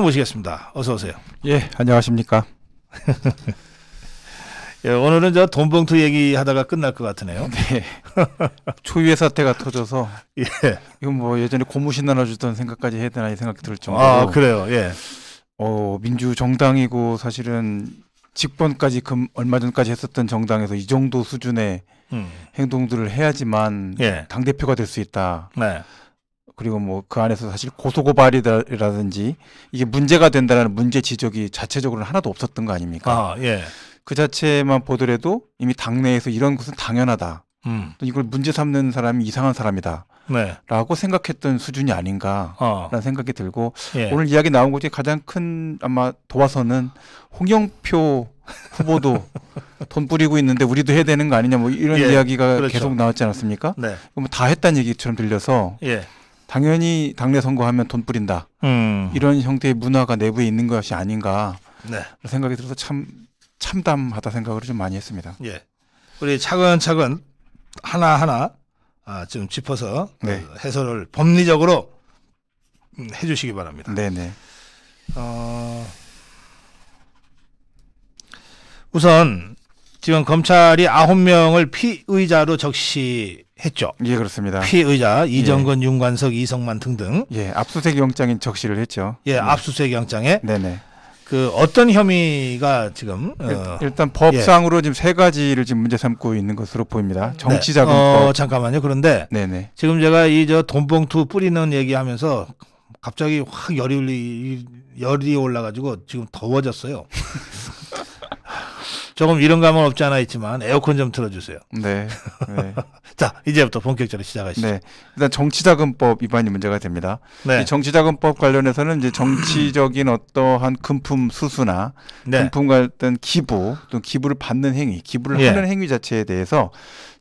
모시겠습니다. 어서 오세요. 예, 안녕하십니까. 예, 오늘은 저 돈봉투 얘기하다가 끝날 것 같으네요. 네. 초유의 사태가 터져서 예. 이건 뭐 예전에 고무신 나눠주던 생각까지 해야 되나 이 생각이 들 정도로. 아 그래요. 예. 어 민주 정당이고 사실은 직권까지 금 얼마 전까지 했었던 정당에서 이 정도 수준의 음. 행동들을 해야지만 예. 당 대표가 될 수 있다. 네. 그리고 뭐 그 안에서 사실 고소고발이라든지 이게 문제가 된다라는 문제 지적이 자체적으로는 하나도 없었던 거 아닙니까? 아, 예. 그 자체만 보더라도 이미 당내에서 이런 것은 당연하다. 음. 이걸 문제 삼는 사람이 이상한 사람이다. 네. 라고 생각했던 수준이 아닌가라는 어. 생각이 들고 예. 오늘 이야기 나온 것 중에 가장 큰 아마 도화선은 홍영표 후보도 돈 뿌리고 있는데 우리도 해야 되는 거 아니냐 뭐 이런 예. 이야기가 그렇죠. 계속 나왔지 않았습니까? 네. 그럼 다 했다는 얘기처럼 들려서 예. 당연히 당내 선거하면 돈 뿌린다. 음. 이런 형태의 문화가 내부에 있는 것이 아닌가 네. 생각이 들어서 참 참담하다 생각을 좀 많이 했습니다. 예. 우리 차근차근 하나하나 아, 좀 짚어서 그 네. 그 해설을 법리적으로 음, 해 주시기 바랍니다. 네네. 어, 우선 지금 검찰이 아홉 명을 피의자로 적시 했죠. 예, 그렇습니다. 피의자 이정건, 예. 윤관석, 이성만 등등. 예, 압수수색 영장인 적시를 했죠. 예, 네. 압수수색 영장에. 네네. 그 어떤 혐의가 지금 어, 일단 예. 법상으로 예. 지금 세 가지를 지금 문제 삼고 있는 것으로 보입니다. 정치자금법. 네. 어, 잠깐만요. 그런데 네네. 지금 제가 이 저 돈봉투 뿌리는 얘기하면서 갑자기 확 열이 열이 올라가지고 지금 더워졌어요. 조금 이런 감은 없지 않아 있지만 에어컨 좀 틀어주세요. 네. 네. 자, 이제부터 본격적으로 시작하시죠. 네. 일단 정치자금법 위반이 문제가 됩니다. 네. 이 정치자금법 관련해서는 이제 정치적인 어떠한 금품 수수나 네. 금품 같은 기부 또 기부를 받는 행위, 기부를 예. 하는 행위 자체에 대해서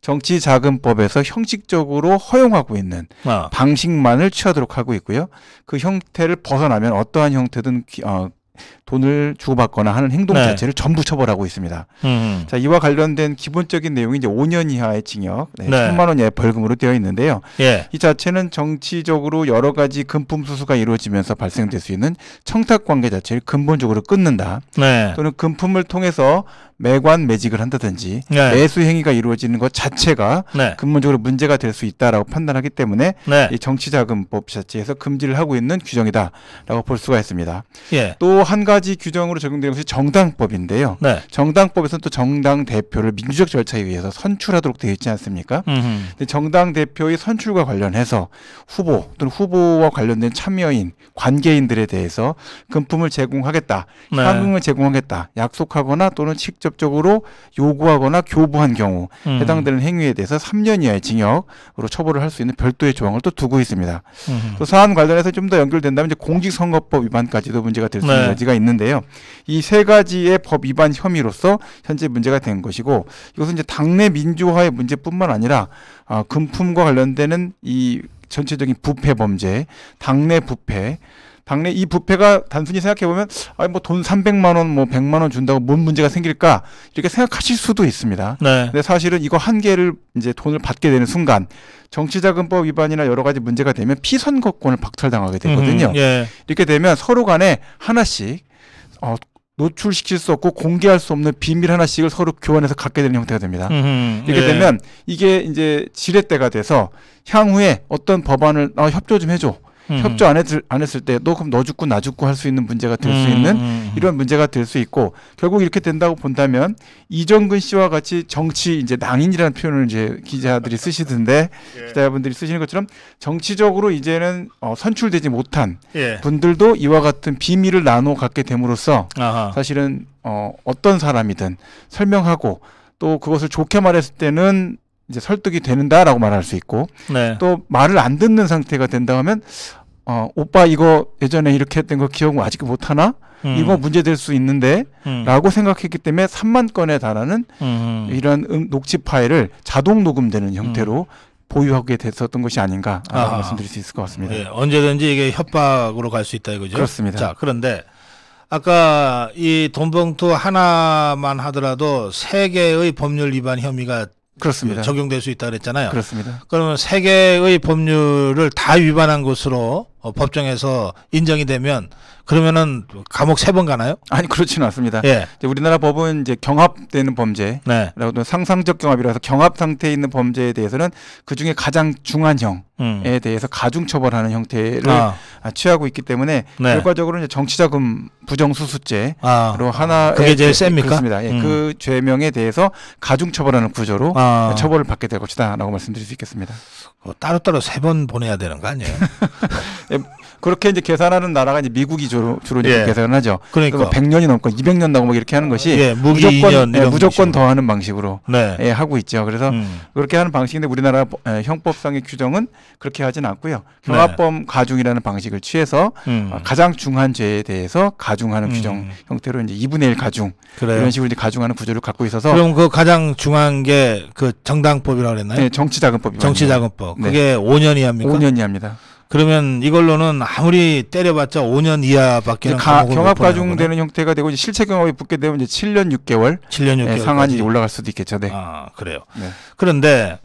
정치자금법에서 형식적으로 허용하고 있는 아. 방식만을 취하도록 하고 있고요. 그 형태를 벗어나면 어떠한 형태든 어, 돈을 주고받거나 하는 행동 네. 자체를 전부 처벌하고 있습니다. 음. 자 이와 관련된 기본적인 내용이 이제 5년 이하의 징역, 네, 네. 10만 원 이하의 벌금으로 되어 있는데요. 예. 이 자체는 정치적으로 여러 가지 금품 수수가 이루어지면서 발생될 수 있는 청탁 관계 자체를 근본적으로 끊는다. 네. 또는 금품을 통해서 매관 매직을 한다든지 네. 매수 행위가 이루어지는 것 자체가 네. 근본적으로 문제가 될 수 있다라고 판단하기 때문에 네. 이 정치자금법 자체에서 금지를 하고 있는 규정이다라고 볼 수가 있습니다. 예. 또한 가지 규정으로 적용되는 것이 정당법인데요. 네. 정당법에서는 또 정당 대표를 민주적 절차에 의해서 선출하도록 되어 있지 않습니까? 근데 정당 대표의 선출과 관련해서 후보 또는 후보와 관련된 참여인 관계인들에 대해서 금품을 제공하겠다, 네. 현금을 제공하겠다 약속하거나 또는 직접 직접적으로 요구하거나 교부한 경우 음. 해당되는 행위에 대해서 3년 이하의 징역으로 처벌을 할 수 있는 별도의 조항을 또 두고 있습니다. 음. 또 사안 관련해서 좀 더 연결된다면 이제 공직선거법 위반까지도 문제가 될 수 있는 네. 여지가 있는데요. 이 세 가지의 법 위반 혐의로서 현재 문제가 된 것이고 이것은 이제 당내 민주화의 문제뿐만 아니라 아, 금품과 관련되는 이 전체적인 부패 범죄, 당내 부패 당내 이 부패가 단순히 생각해보면 아, 뭐돈 300만 원, 뭐 100만 원 뭐 준다고 뭔 문제가 생길까 이렇게 생각하실 수도 있습니다. 네. 근데 사실은 이거 한 개를 이제 돈을 받게 되는 순간 정치자금법 위반이나 여러 가지 문제가 되면 피선거권을 박탈당하게 되거든요. 음, 예. 이렇게 되면 서로 간에 하나씩 어, 노출시킬 수 없고 공개할 수 없는 비밀 하나씩을 서로 교환해서 갖게 되는 형태가 됩니다. 음흠, 이렇게 예. 되면 이게 이제 지렛대가 돼서 향후에 어떤 법안을 어, 협조 좀 해줘. 음. 협조 안, 했, 안 했을 때도 그럼 너 죽고 나 죽고 할 수 있는 문제가 될수 음, 있는 음, 음. 이런 문제가 될 수 있고 결국 이렇게 된다고 본다면 이정근 씨와 같이 정치 이제 낭인이라는 표현을 이제 기자들이 쓰시던데 예. 기자분들이 쓰시는 것처럼 정치적으로 이제는 어, 선출되지 못한 예. 분들도 이와 같은 비밀을 나눠 갖게 됨으로써 아하. 사실은 어, 어떤 사람이든 설명하고 또 그것을 좋게 말했을 때는 이제 설득이 되는다라고 말할 수 있고 네. 또 말을 안 듣는 상태가 된다 하면 어, 오빠 이거 예전에 이렇게 했던 거 기억 아직 못하나? 음. 이거 문제될 수 있는데 음. 라고 생각했기 때문에 3만 건에 달하는 음. 이런 음, 녹취 파일을 자동 녹음되는 형태로 음. 보유하게 됐었던 것이 아닌가 아. 말씀드릴 수 있을 것 같습니다. 네, 언제든지 이게 협박으로 갈 수 있다 이거죠? 그렇습니다. 자, 그런데 아까 이 돈봉투 하나만 하더라도 세 개의 법률 위반 혐의가 그렇습니다. 적용될 수 있다 그랬잖아요. 그렇습니다. 그러면 세 개의 법률을 다 위반한 것으로 어, 법정에서 인정이 되면 그러면은 감옥 세 번 가나요? 아니 그렇지는 않습니다. 예. 이제 우리나라 법은 이제 경합되는 범죄라고 네. 상상적 경합이라서 경합 상태에 있는 범죄에 대해서는 그 중에 가장 중한 형에 음. 대해서 가중 처벌하는 형태를 아. 아. 취하고 있기 때문에 네. 결과적으로 이제 정치자금 부정수수죄로 아. 하나 그게 제일 셉니까? 습니다 예, 그 음. 그 죄명에 대해서 가중 처벌하는 구조로 아. 처벌을 받게 될 것이다라고 말씀드릴 수 있겠습니다. 그 따로따로 세 번 보내야 되는 거 아니에요? 예, 그렇게 이제 계산하는 나라가 이제 미국이 주로 주로 예. 계산을 하죠. 그러니까 뭐 100년이 넘고 200년 나고 뭐 이렇게 하는 것이 예, 무조건 예, 무조건 더하는 방식으로 네. 예, 하고 있죠. 그래서 음. 그렇게 하는 방식인데 우리나라 예, 형법상의 규정은 그렇게 하진 않고요. 경합범 네. 가중이라는 방식을 취해서 음. 아, 가장 중한 죄에 대해서 가중하는 음. 규정 형태로 이제 2분의 1 가중 그래요. 이런 식으로 이제 가중하는 구조를 갖고 있어서 그럼 그 가장 중한 게 그 정당법이라고 그랬나요? 네, 정치자금법이 정치자금법. 그게 5년 이합니까 5년 이하입니다. 그러면 이걸로는 아무리 때려봤자 5년 이하밖에 경합 가중되는 형태가 되고 실체 경합이 붙게 되면 이제 7년 6개월, 7년 6개월 네, 상한이 올라갈 수도 있겠죠. 네. 아 그래요. 네. 그런데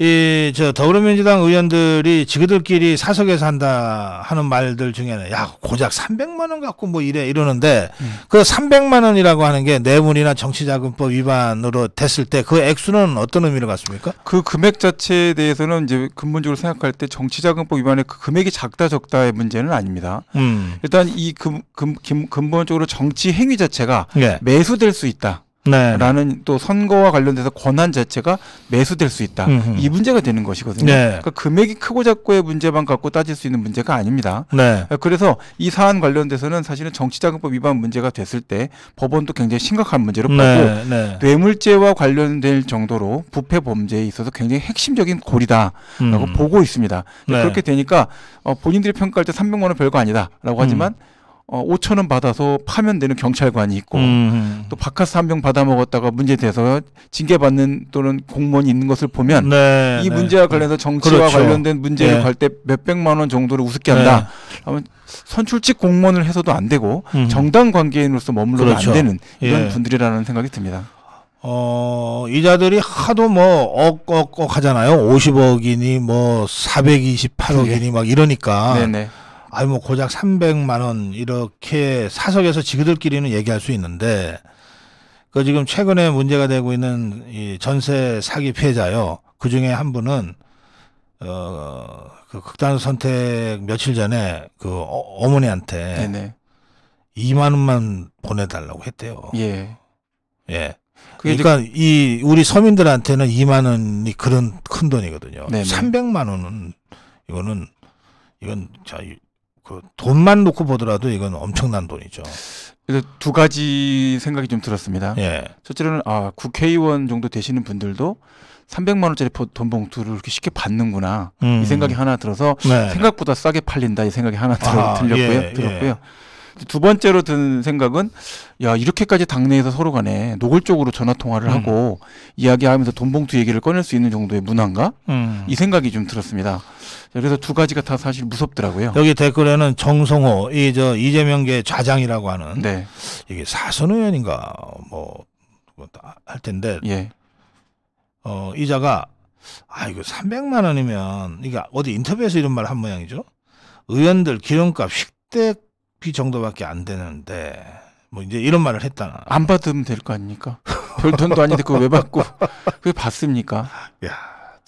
이저 더불어민주당 의원들이 지그들끼리 사석에서 한다 하는 말들 중에는 야 고작 300만 원 갖고 뭐 이래 이러는데 음. 그 300만 원이라고 하는 게 내문이나 정치자금법 위반으로 됐을 때 그 액수는 어떤 의미를 갖습니까? 그 금액 자체에 대해서는 이제 근본적으로 생각할 때 정치자금법 위반의 그 금액이 작다 적다의 문제는 아닙니다. 음. 일단 이 금, 금, 금, 근본적으로 정치 행위 자체가 네. 매수될 수 있다. 네. 라는 네. 또 선거와 관련돼서 권한 자체가 매수될 수 있다 음흠. 이 문제가 되는 것이거든요. 네. 그러니까 금액이 크고 작고의 문제만 갖고 따질 수 있는 문제가 아닙니다. 네. 그래서 이 사안 관련돼서는 사실은 정치자금법 위반 문제가 됐을 때 법원도 굉장히 심각한 문제로 네. 보고 네. 뇌물죄와 관련될 정도로 부패 범죄에 있어서 굉장히 핵심적인 고리다라고 음. 보고 있습니다. 그렇게 되니까 어, 본인들이 평가할 때 300만 원 별거 아니다라고 음. 하지만 음. 어, 5천 원 받아서 파면되는 경찰관이 있고 음. 또 바카스 한 병 받아 먹었다가 문제돼서 징계받는 또는 공무원이 있는 것을 보면 네, 이 네. 문제와 관련해서 정치와 그렇죠. 관련된 문제를 네. 갈때 몇백만 원 정도를 우습게 한다. 하면 네. 선출직 공무원을 해서도 안 되고 음. 정당 관계인으로서 머물러도 그렇죠. 안 되는 이런 예. 분들이라는 생각이 듭니다. 어, 이자들이 하도 뭐, 억, 억, 억 하잖아요. 50억이니, 뭐, 428억이니, 예. 막 이러니까. 네네. 아유 뭐 고작 300만 원 이렇게 사석에서 지그들끼리는 얘기할 수 있는데 그 지금 최근에 문제가 되고 있는 이 전세 사기 피해자요. 그 중에 한 분은 어 그 극단 선택 며칠 전에 그 어, 머니한테 네네. 2만 원만 보내달라고 했대요. 예. 예. 그러니까 이제... 이 우리 서민들한테는 2만 원이 그런 큰 돈이거든요. 네네. 300만 원은 이거는 이건 자그 돈만 놓고 보더라도 이건 엄청난 돈이죠. 그래서 두 가지 생각이 좀 들었습니다. 예. 첫째로는 아 국회의원 정도 되시는 분들도 300만 원짜리 돈 봉투를 이렇게 쉽게 받는구나 음. 이 생각이 하나 들어서 네. 생각보다 싸게 팔린다 이 생각이 하나 들어, 아, 들렸고요. 예, 예. 들었고요. 예. 두 번째로 든 생각은 야 이렇게까지 당내에서 서로 간에 노골적으로 전화 통화를 음. 하고 이야기하면서 돈봉투 얘기를 꺼낼 수 있는 정도의 문화인가 음. 이 생각이 좀 들었습니다. 그래서 두 가지가 다 사실 무섭더라고요. 여기 댓글에는 정성호 이 저 이재명계 좌장이라고 하는 네. 이게 사선 의원인가 뭐 할 텐데 예. 어 이자가 아 이거 300만 원이면 이게 어디 인터뷰에서 이런 말 한 모양이죠. 의원들 기름값 식대 피 정도밖에 안 되는데 뭐 이제 이런 말을 했다나. 안 받으면 될 거 아닙니까? 별 돈도 아닌데 그걸 왜 받고 그게 받습니까? 야,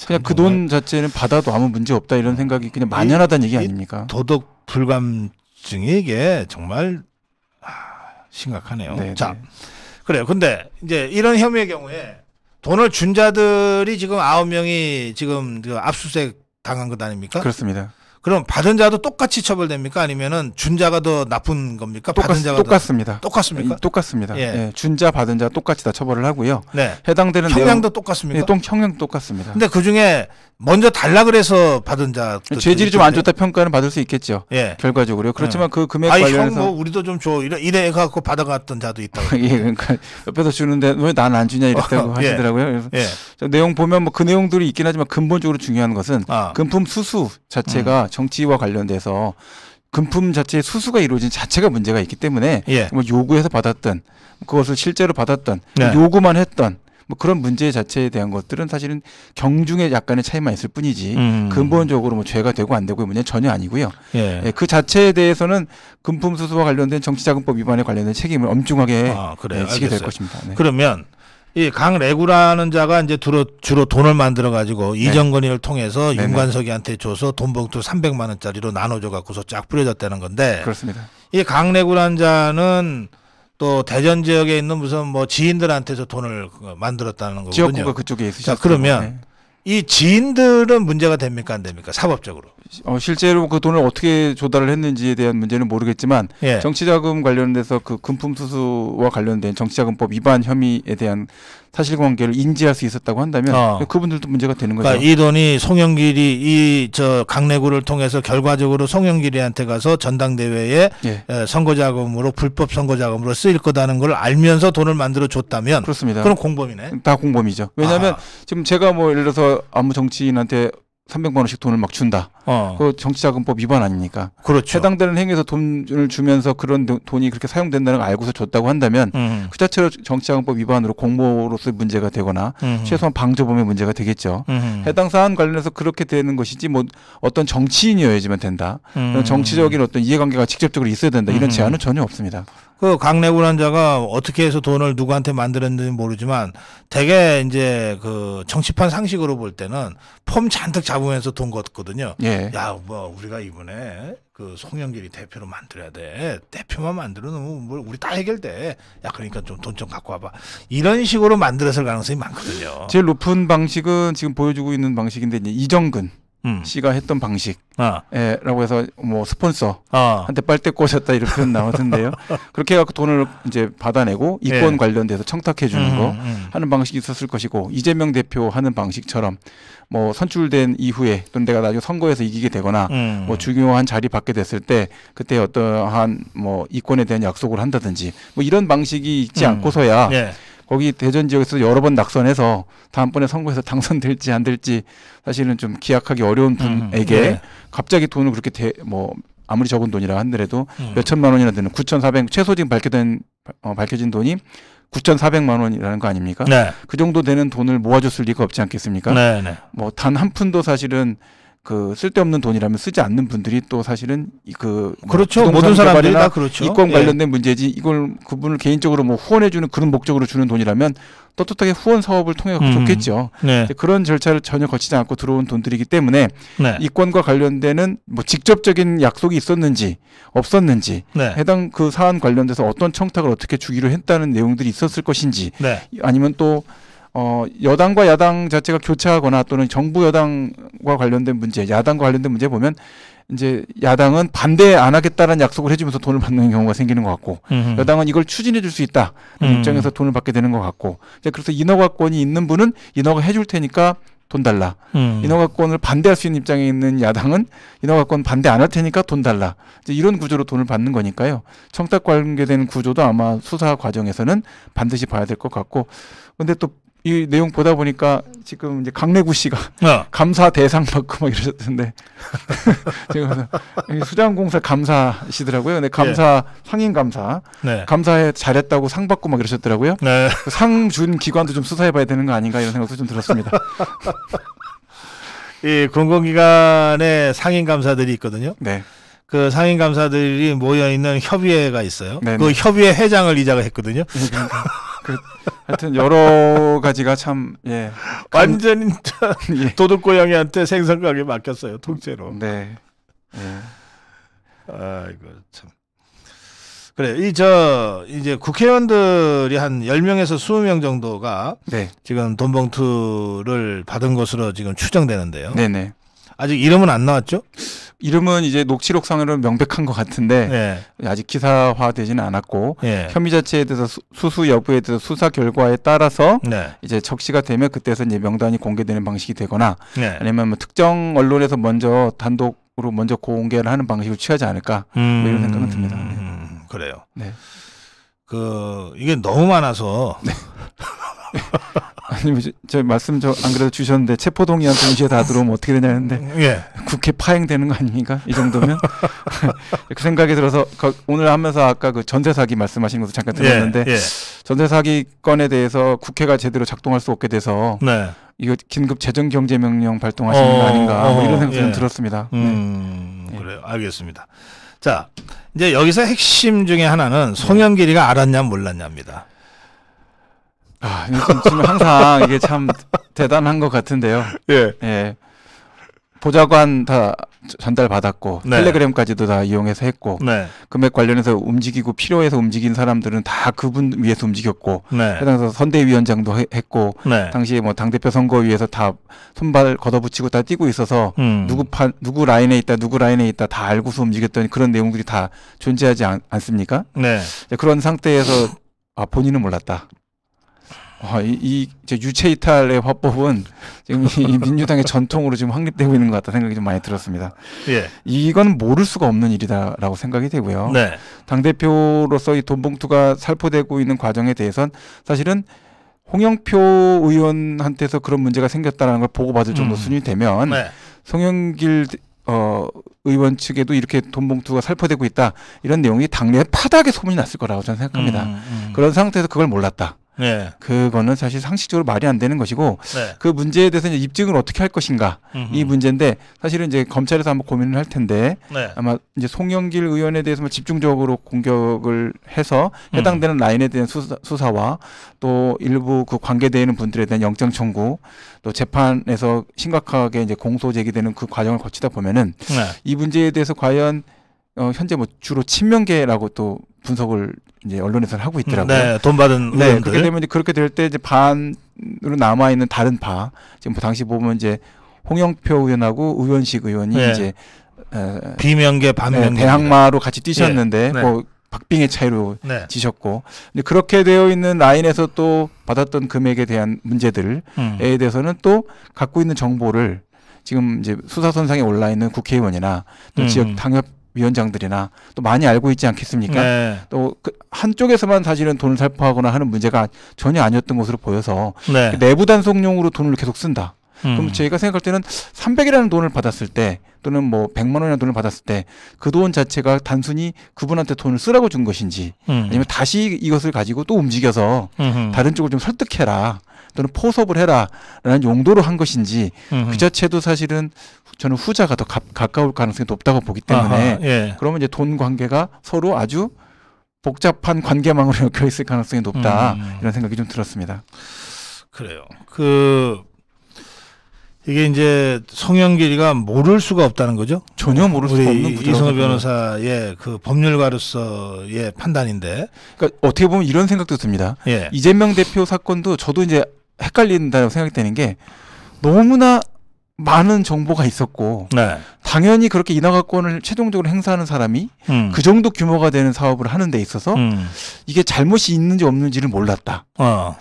그냥 그 돈 자체는 받아도 아무 문제 없다 이런 생각이 그냥 만연하다는 얘기 아닙니까? 도덕 불감증이 이게 정말 아, 심각하네요. 네네. 자 네. 그래요. 근데 이제 이런 혐의의 경우에 돈을 준 자들이 지금 아홉 명이 지금 그 압수수색 당한 것 아닙니까? 그렇습니다. 그럼 받은 자도 똑같이 처벌됩니까? 아니면은 준자가 더 나쁜 겁니까? 똑같, 받은 자가 똑같습니다. 더... 똑같습니까? 똑같습니다. 예. 예. 준자 받은 자 똑같이 다 처벌을 하고요. 네. 해당되는 형량도 내용... 똑같습니까? 예, 똥 형량 똑같습니다. 근데 그 중에 먼저 달라 그래서 받은 자 재질이 좀 안 좋다 평가는 받을 수 있겠죠. 예. 결과적으로 그렇지만 예. 그 금액 아니, 관련해서 뭐 우리도 좀줘 이래, 이래 갖고 받아갔던 자도 있다고. 예, 그러니까 옆에서 주는데 왜 난 안 주냐 이랬다고 어, 예. 하시더라고요. 그래서 예. 내용 보면 뭐 그 내용들이 있긴 하지만 근본적으로 중요한 것은 아. 금품 수수 자체가 음. 정치와 관련돼서 금품 자체의 수수가 이루어진 자체가 문제가 있기 때문에 예. 뭐 요구해서 받았던 그것을 실제로 받았던 네. 요구만 했던 뭐 그런 문제 자체에 대한 것들은 사실은 경중에 약간의 차이만 있을 뿐이지 음. 근본적으로 뭐 죄가 되고 안 되고의 문제는 전혀 아니고요. 예. 예, 그 자체에 대해서는 금품 수수와 관련된 정치자금법 위반에 관련된 책임을 엄중하게 아, 그래. 예, 지게 될 것입니다. 네. 그러면 이 강래구라는 자가 이제 주로, 주로 돈을 만들어 가지고 네. 이정근이를 통해서 네 윤관석이한테 줘서 돈봉투 300만 원짜리로 나눠줘 갖고서 쫙 뿌려졌다는 건데 그렇습니다. 이 강래구라는 자는 또 대전 지역에 있는 무슨 뭐 지인들한테서 돈을 그 만들었다는 거거든요. 지역구가 그쪽에 있으시죠. 그러면 네. 이 지인들은 문제가 됩니까 안 됩니까 사법적으로? 어, 실제로 그 돈을 어떻게 조달을 했는지에 대한 문제는 모르겠지만 예. 정치자금 관련돼서 그 금품 수수와 관련된 정치자금법 위반 혐의에 대한 사실관계를 인지할 수 있었다고 한다면 어. 그분들도 문제가 되는 거죠. 그러니까 이 돈이 송영길이 이 저 강내구를 통해서 결과적으로 송영길이한테 가서 전당대회에 예. 선거자금으로 불법 선거자금으로 쓰일 거다는 걸 알면서 돈을 만들어 줬다면 그렇습니다. 그럼 공범이네. 다 공범이죠. 왜냐하면 아. 지금 제가 뭐 예를 들어서 아무 정치인한테 300만 원씩 돈을 막 준다. 어. 그 정치자금법 위반 아닙니까? 그렇죠. 해당되는 행위에서 돈을 주면서 그런 돈이 그렇게 사용된다는 걸 알고서 줬다고 한다면 음. 그 자체로 정치자금법 위반으로 공모로서 문제가 되거나 음. 최소한 방조범의 문제가 되겠죠. 음. 해당 사안 관련해서 그렇게 되는 것이지 뭐 어떤 정치인이어야지만 된다. 음. 정치적인 어떤 이해관계가 직접적으로 있어야 된다. 이런 음. 제안은 전혀 없습니다. 그 강내군 환자가 어떻게 해서 돈을 누구한테 만들었는지 모르지만 대개 이제 그 정치판 상식으로 볼 때는 폼 잔뜩 잡으면서 돈 걷거든요. 예. 야, 뭐 우리가 이번에 그 송영길이 대표로 만들어야 돼. 대표만 만들어 놓으면 뭐 뭘 우리 다 해결돼. 야, 그러니까 좀 돈좀 좀 갖고 와봐. 이런 식으로 만들었을 가능성이 많거든요. 제일 높은 방식은 지금 보여주고 있는 방식인데 이정근. 음. 씨가 했던 방식. 아. 예, 라고 해서 뭐 스폰서. 아. 한테 빨대 꼬셨다 이런 표현 나오던데요. 그렇게 해갖고 돈을 이제 받아내고 이권 예. 관련돼서 청탁해주는 음, 거 음, 음. 하는 방식이 있었을 것이고 이재명 대표 하는 방식처럼 뭐 선출된 이후에 또는 내가 나중에 선거에서 이기게 되거나 음. 뭐 중요한 자리 받게 됐을 때 그때 어떠한 뭐 이권에 대한 약속을 한다든지 뭐 이런 방식이 있지 음. 않고서야 예. 거기 대전 지역에서 여러 번 낙선해서 다음번에 선거에서 당선될지 안 될지 사실은 좀 기약하기 어려운 음, 음. 분에게 음, 네. 갑자기 돈을 그렇게 대, 뭐 아무리 적은 돈이라 한더라도 음. 몇 천만 원이나 되는 9,400 최소 지금 밝혀진 어, 밝혀진 돈이 9,400만 원이라는 거 아닙니까? 네. 그 정도 되는 돈을 모아줬을 리가 없지 않겠습니까? 네, 네. 뭐단 한 푼도 사실은 그 쓸데없는 돈이라면 쓰지 않는 분들이 또 사실은 그 그렇죠 모든 사람들이 다 그렇죠 이권 예. 관련된 예. 문제지 이걸 그분을 개인적으로 뭐 후원해주는 그런 목적으로 주는 돈이라면 떳떳하게 후원 사업을 통해 음. 좋겠죠 네. 그런 절차를 전혀 거치지 않고 들어온 돈들이기 때문에 네. 이권과 관련되는 뭐 직접적인 약속이 있었는지 없었는지 네. 해당 그 사안 관련돼서 어떤 청탁을 어떻게 주기로 했다는 내용들이 있었을 것인지 네. 아니면 또 어, 여당과 야당 자체가 교차하거나 또는 정부 여당과 관련된 문제, 야당과 관련된 문제 보면 이제 야당은 반대 안 하겠다라는 약속을 해주면서 돈을 받는 경우가 생기는 것 같고 음흠. 여당은 이걸 추진해 줄 수 있다 음. 입장에서 돈을 받게 되는 것 같고 이제 그래서 인허가권이 있는 분은 인허가 해줄 테니까 돈 달라 음. 인허가권을 반대할 수 있는 입장에 있는 야당은 인허가권 반대 안 할 테니까 돈 달라 이제 이런 구조로 돈을 받는 거니까요 청탁 관계된 구조도 아마 수사 과정에서는 반드시 봐야 될 것 같고 근데 또이 내용 보다 보니까 지금 이제 강내구 씨가 어. 감사 대상 받고 막 이러셨던데 제가 수장공사 감사시더라고요. 근데 감사 예. 상인 감사 네. 감사에 잘했다고 상 받고 막 이러셨더라고요. 네. 그 상준 기관도 좀 수사해봐야 되는 거 아닌가 이런 생각도 좀 들었습니다. 이 공공기관의 상인 감사들이 있거든요. 네. 그상임 감사들이 모여 있는 협의회가 있어요. 네네. 그 협의회 회장을 이자가 했거든요. 네, 네, 네. 그, 하여튼 여러 가지가 참 예. 완전히 예. 도둑 고양이한테 생선가게 맡겼어요. 통째로. 네. 예. 아이거 참. 그래. 이저 이제 국회의원들이 한 10명에서 20명 정도가 네. 지금 돈봉투를 받은 것으로 지금 추정되는데요. 네 네. 아직 이름은 안 나왔죠? 이름은 이제 녹취록상으로는 명백한 것 같은데 예. 아직 기사화되지는 않았고 예. 혐의 자체에 대해서 수, 수 여부에 대해서 수사 결과에 따라서 네. 이제 적시가 되면 그때서 이제 명단이 공개되는 방식이 되거나 네. 아니면 뭐 특정 언론에서 먼저 단독으로 먼저 공개를 하는 방식을 취하지 않을까 음... 뭐 이런 음, 생각은 듭니다. 음, 네. 음, 그래요. 네. 그 이게 너무 많아서. 네. 아니 저 말씀 저 안 그래도 주셨는데 체포동의안 동시에 다 들어오면 어떻게 되냐 했는데 예. 국회 파행되는 거 아닙니까 이 정도면 그 생각이 들어서 오늘 하면서 아까 그 전세 사기 말씀하신 것도 잠깐 예, 들었는데 예. 예. 전세 사기 건에 대해서 국회가 제대로 작동할 수 없게 돼서 네. 이거 긴급 재정 경제 명령 발동하시는 어, 거 아닌가 어, 뭐 이런 어, 생각이 예. 들었습니다. 네. 음, 네. 그래요 알겠습니다. 자 이제 여기서 핵심 중에 하나는 송영길이가 네. 알았냐 몰랐냐입니다. 아, 지금 항상 이게 참 대단한 것 같은데요. 예. 예. 보좌관 다 전달 받았고 네. 텔레그램까지도 다 이용해서 했고 네. 금액 관련해서 움직이고 필요해서 움직인 사람들은 다 그분 위해서 움직였고 네. 해당서 선대위원장도 해, 했고 네. 당시에 뭐 당대표 선거 위해서 다 손발 걷어붙이고 다 뛰고 있어서 음. 누구 파, 누구 라인에 있다 누구 라인에 있다 다 알고서 움직였던 그런 내용들이 다 존재하지 않, 습니까 네. 그런 상태에서 아 본인은 몰랐다. 아, 이, 이 유체 이탈의 화법은 지금 이 민주당의 전통으로 지금 확립되고 있는 것 같다 생각이 좀 많이 들었습니다. 예. 이건 모를 수가 없는 일이다라고 생각이 되고요. 네. 당 대표로서 이 돈봉투가 살포되고 있는 과정에 대해서는 사실은 홍영표 의원한테서 그런 문제가 생겼다라는 걸 보고받을 정도 음. 순이 되면 네. 송영길 어, 의원 측에도 이렇게 돈 봉투가 살포되고 있다 이런 내용이 당내 파닥에 소문이 났을 거라고 저는 생각합니다. 음, 음. 그런 상태에서 그걸 몰랐다. 네. 그거는 사실 상식적으로 말이 안 되는 것이고 네. 그 문제에 대해서 이제 입증을 어떻게 할 것인가 음흠. 이 문제인데 사실은 이제 검찰에서 한번 고민을 할 텐데 네. 아마 이제 송영길 의원에 대해서만 집중적으로 공격을 해서 음. 해당되는 음. 라인에 대한 수사, 와또 일부 그 관계되는 어있 분들에 대한 영장 청구 또 재판에서 심각하게 이제 공소 제기되는 그 과정을 거치다 보면은 네. 이 문제에 대해서 과연 어, 현재 뭐 주로 친명계라고 또 분석을 이제 언론에서는 하고 있더라고요. 네, 돈 받은 네, 의원들. 그렇게 되면 이제 그렇게 될 때 이제 반으로 남아 있는 다른 파 지금 뭐 당시 보면 이제 홍영표 의원하고 우현식 의원이 네. 이제 에, 비명계 반명 네, 대항마로 같이 예. 뛰셨는데 네. 뭐 박빙의 차이로 네. 지셨고 근데 그렇게 되어 있는 라인에서 또 받았던 금액에 대한 문제들에 음. 대해서는 또 갖고 있는 정보를 지금 이제 수사선상에 올라 있는 국회의원이나 또 음. 지역 당협 위원장들이나 또 많이 알고 있지 않겠습니까? 네. 또그 한쪽에서만 사실은 돈을 살포하거나 하는 문제가 전혀 아니었던 것으로 보여서 네. 그 내부 단속용으로 돈을 계속 쓴다. 음. 그럼 저희가 생각할 때는 300이라는 돈을 받았을 때 또는 뭐 100만 원이라는 돈을 받았을 때 그 돈 자체가 단순히 그분한테 돈을 쓰라고 준 것인지 음. 아니면 다시 이것을 가지고 또 움직여서 음흠. 다른 쪽을 좀 설득해라 또는 포섭을 해라라는 용도로 한 것인지 그 음흠. 그 자체도 사실은 저는 후자가 더 가, 가까울 가능성이 높다고 보기 때문에 아하, 예. 그러면 이제 돈 관계가 서로 아주 복잡한 관계망으로 엮여 있을 가능성이 높다 음. 이런 생각이 좀 들었습니다. 그래요. 그 이게 이제 성형길이가 모를 수가 없다는 거죠? 전혀 모를 수가 없는 이성호 변호사의 그 법률가로서의 판단인데. 그러니까 어떻게 보면 이런 생각도 듭니다. 예. 이재명 대표 사건도 저도 이제 헷갈린다고 생각이 되는 게 너무나 많은 정보가 있었고 네. 당연히 그렇게 인허가권을 최종적으로 행사하는 사람이 음. 그 정도 규모가 되는 사업을 하는 데 있어서 음. 이게 잘못이 있는지 없는지를 몰랐다. 어.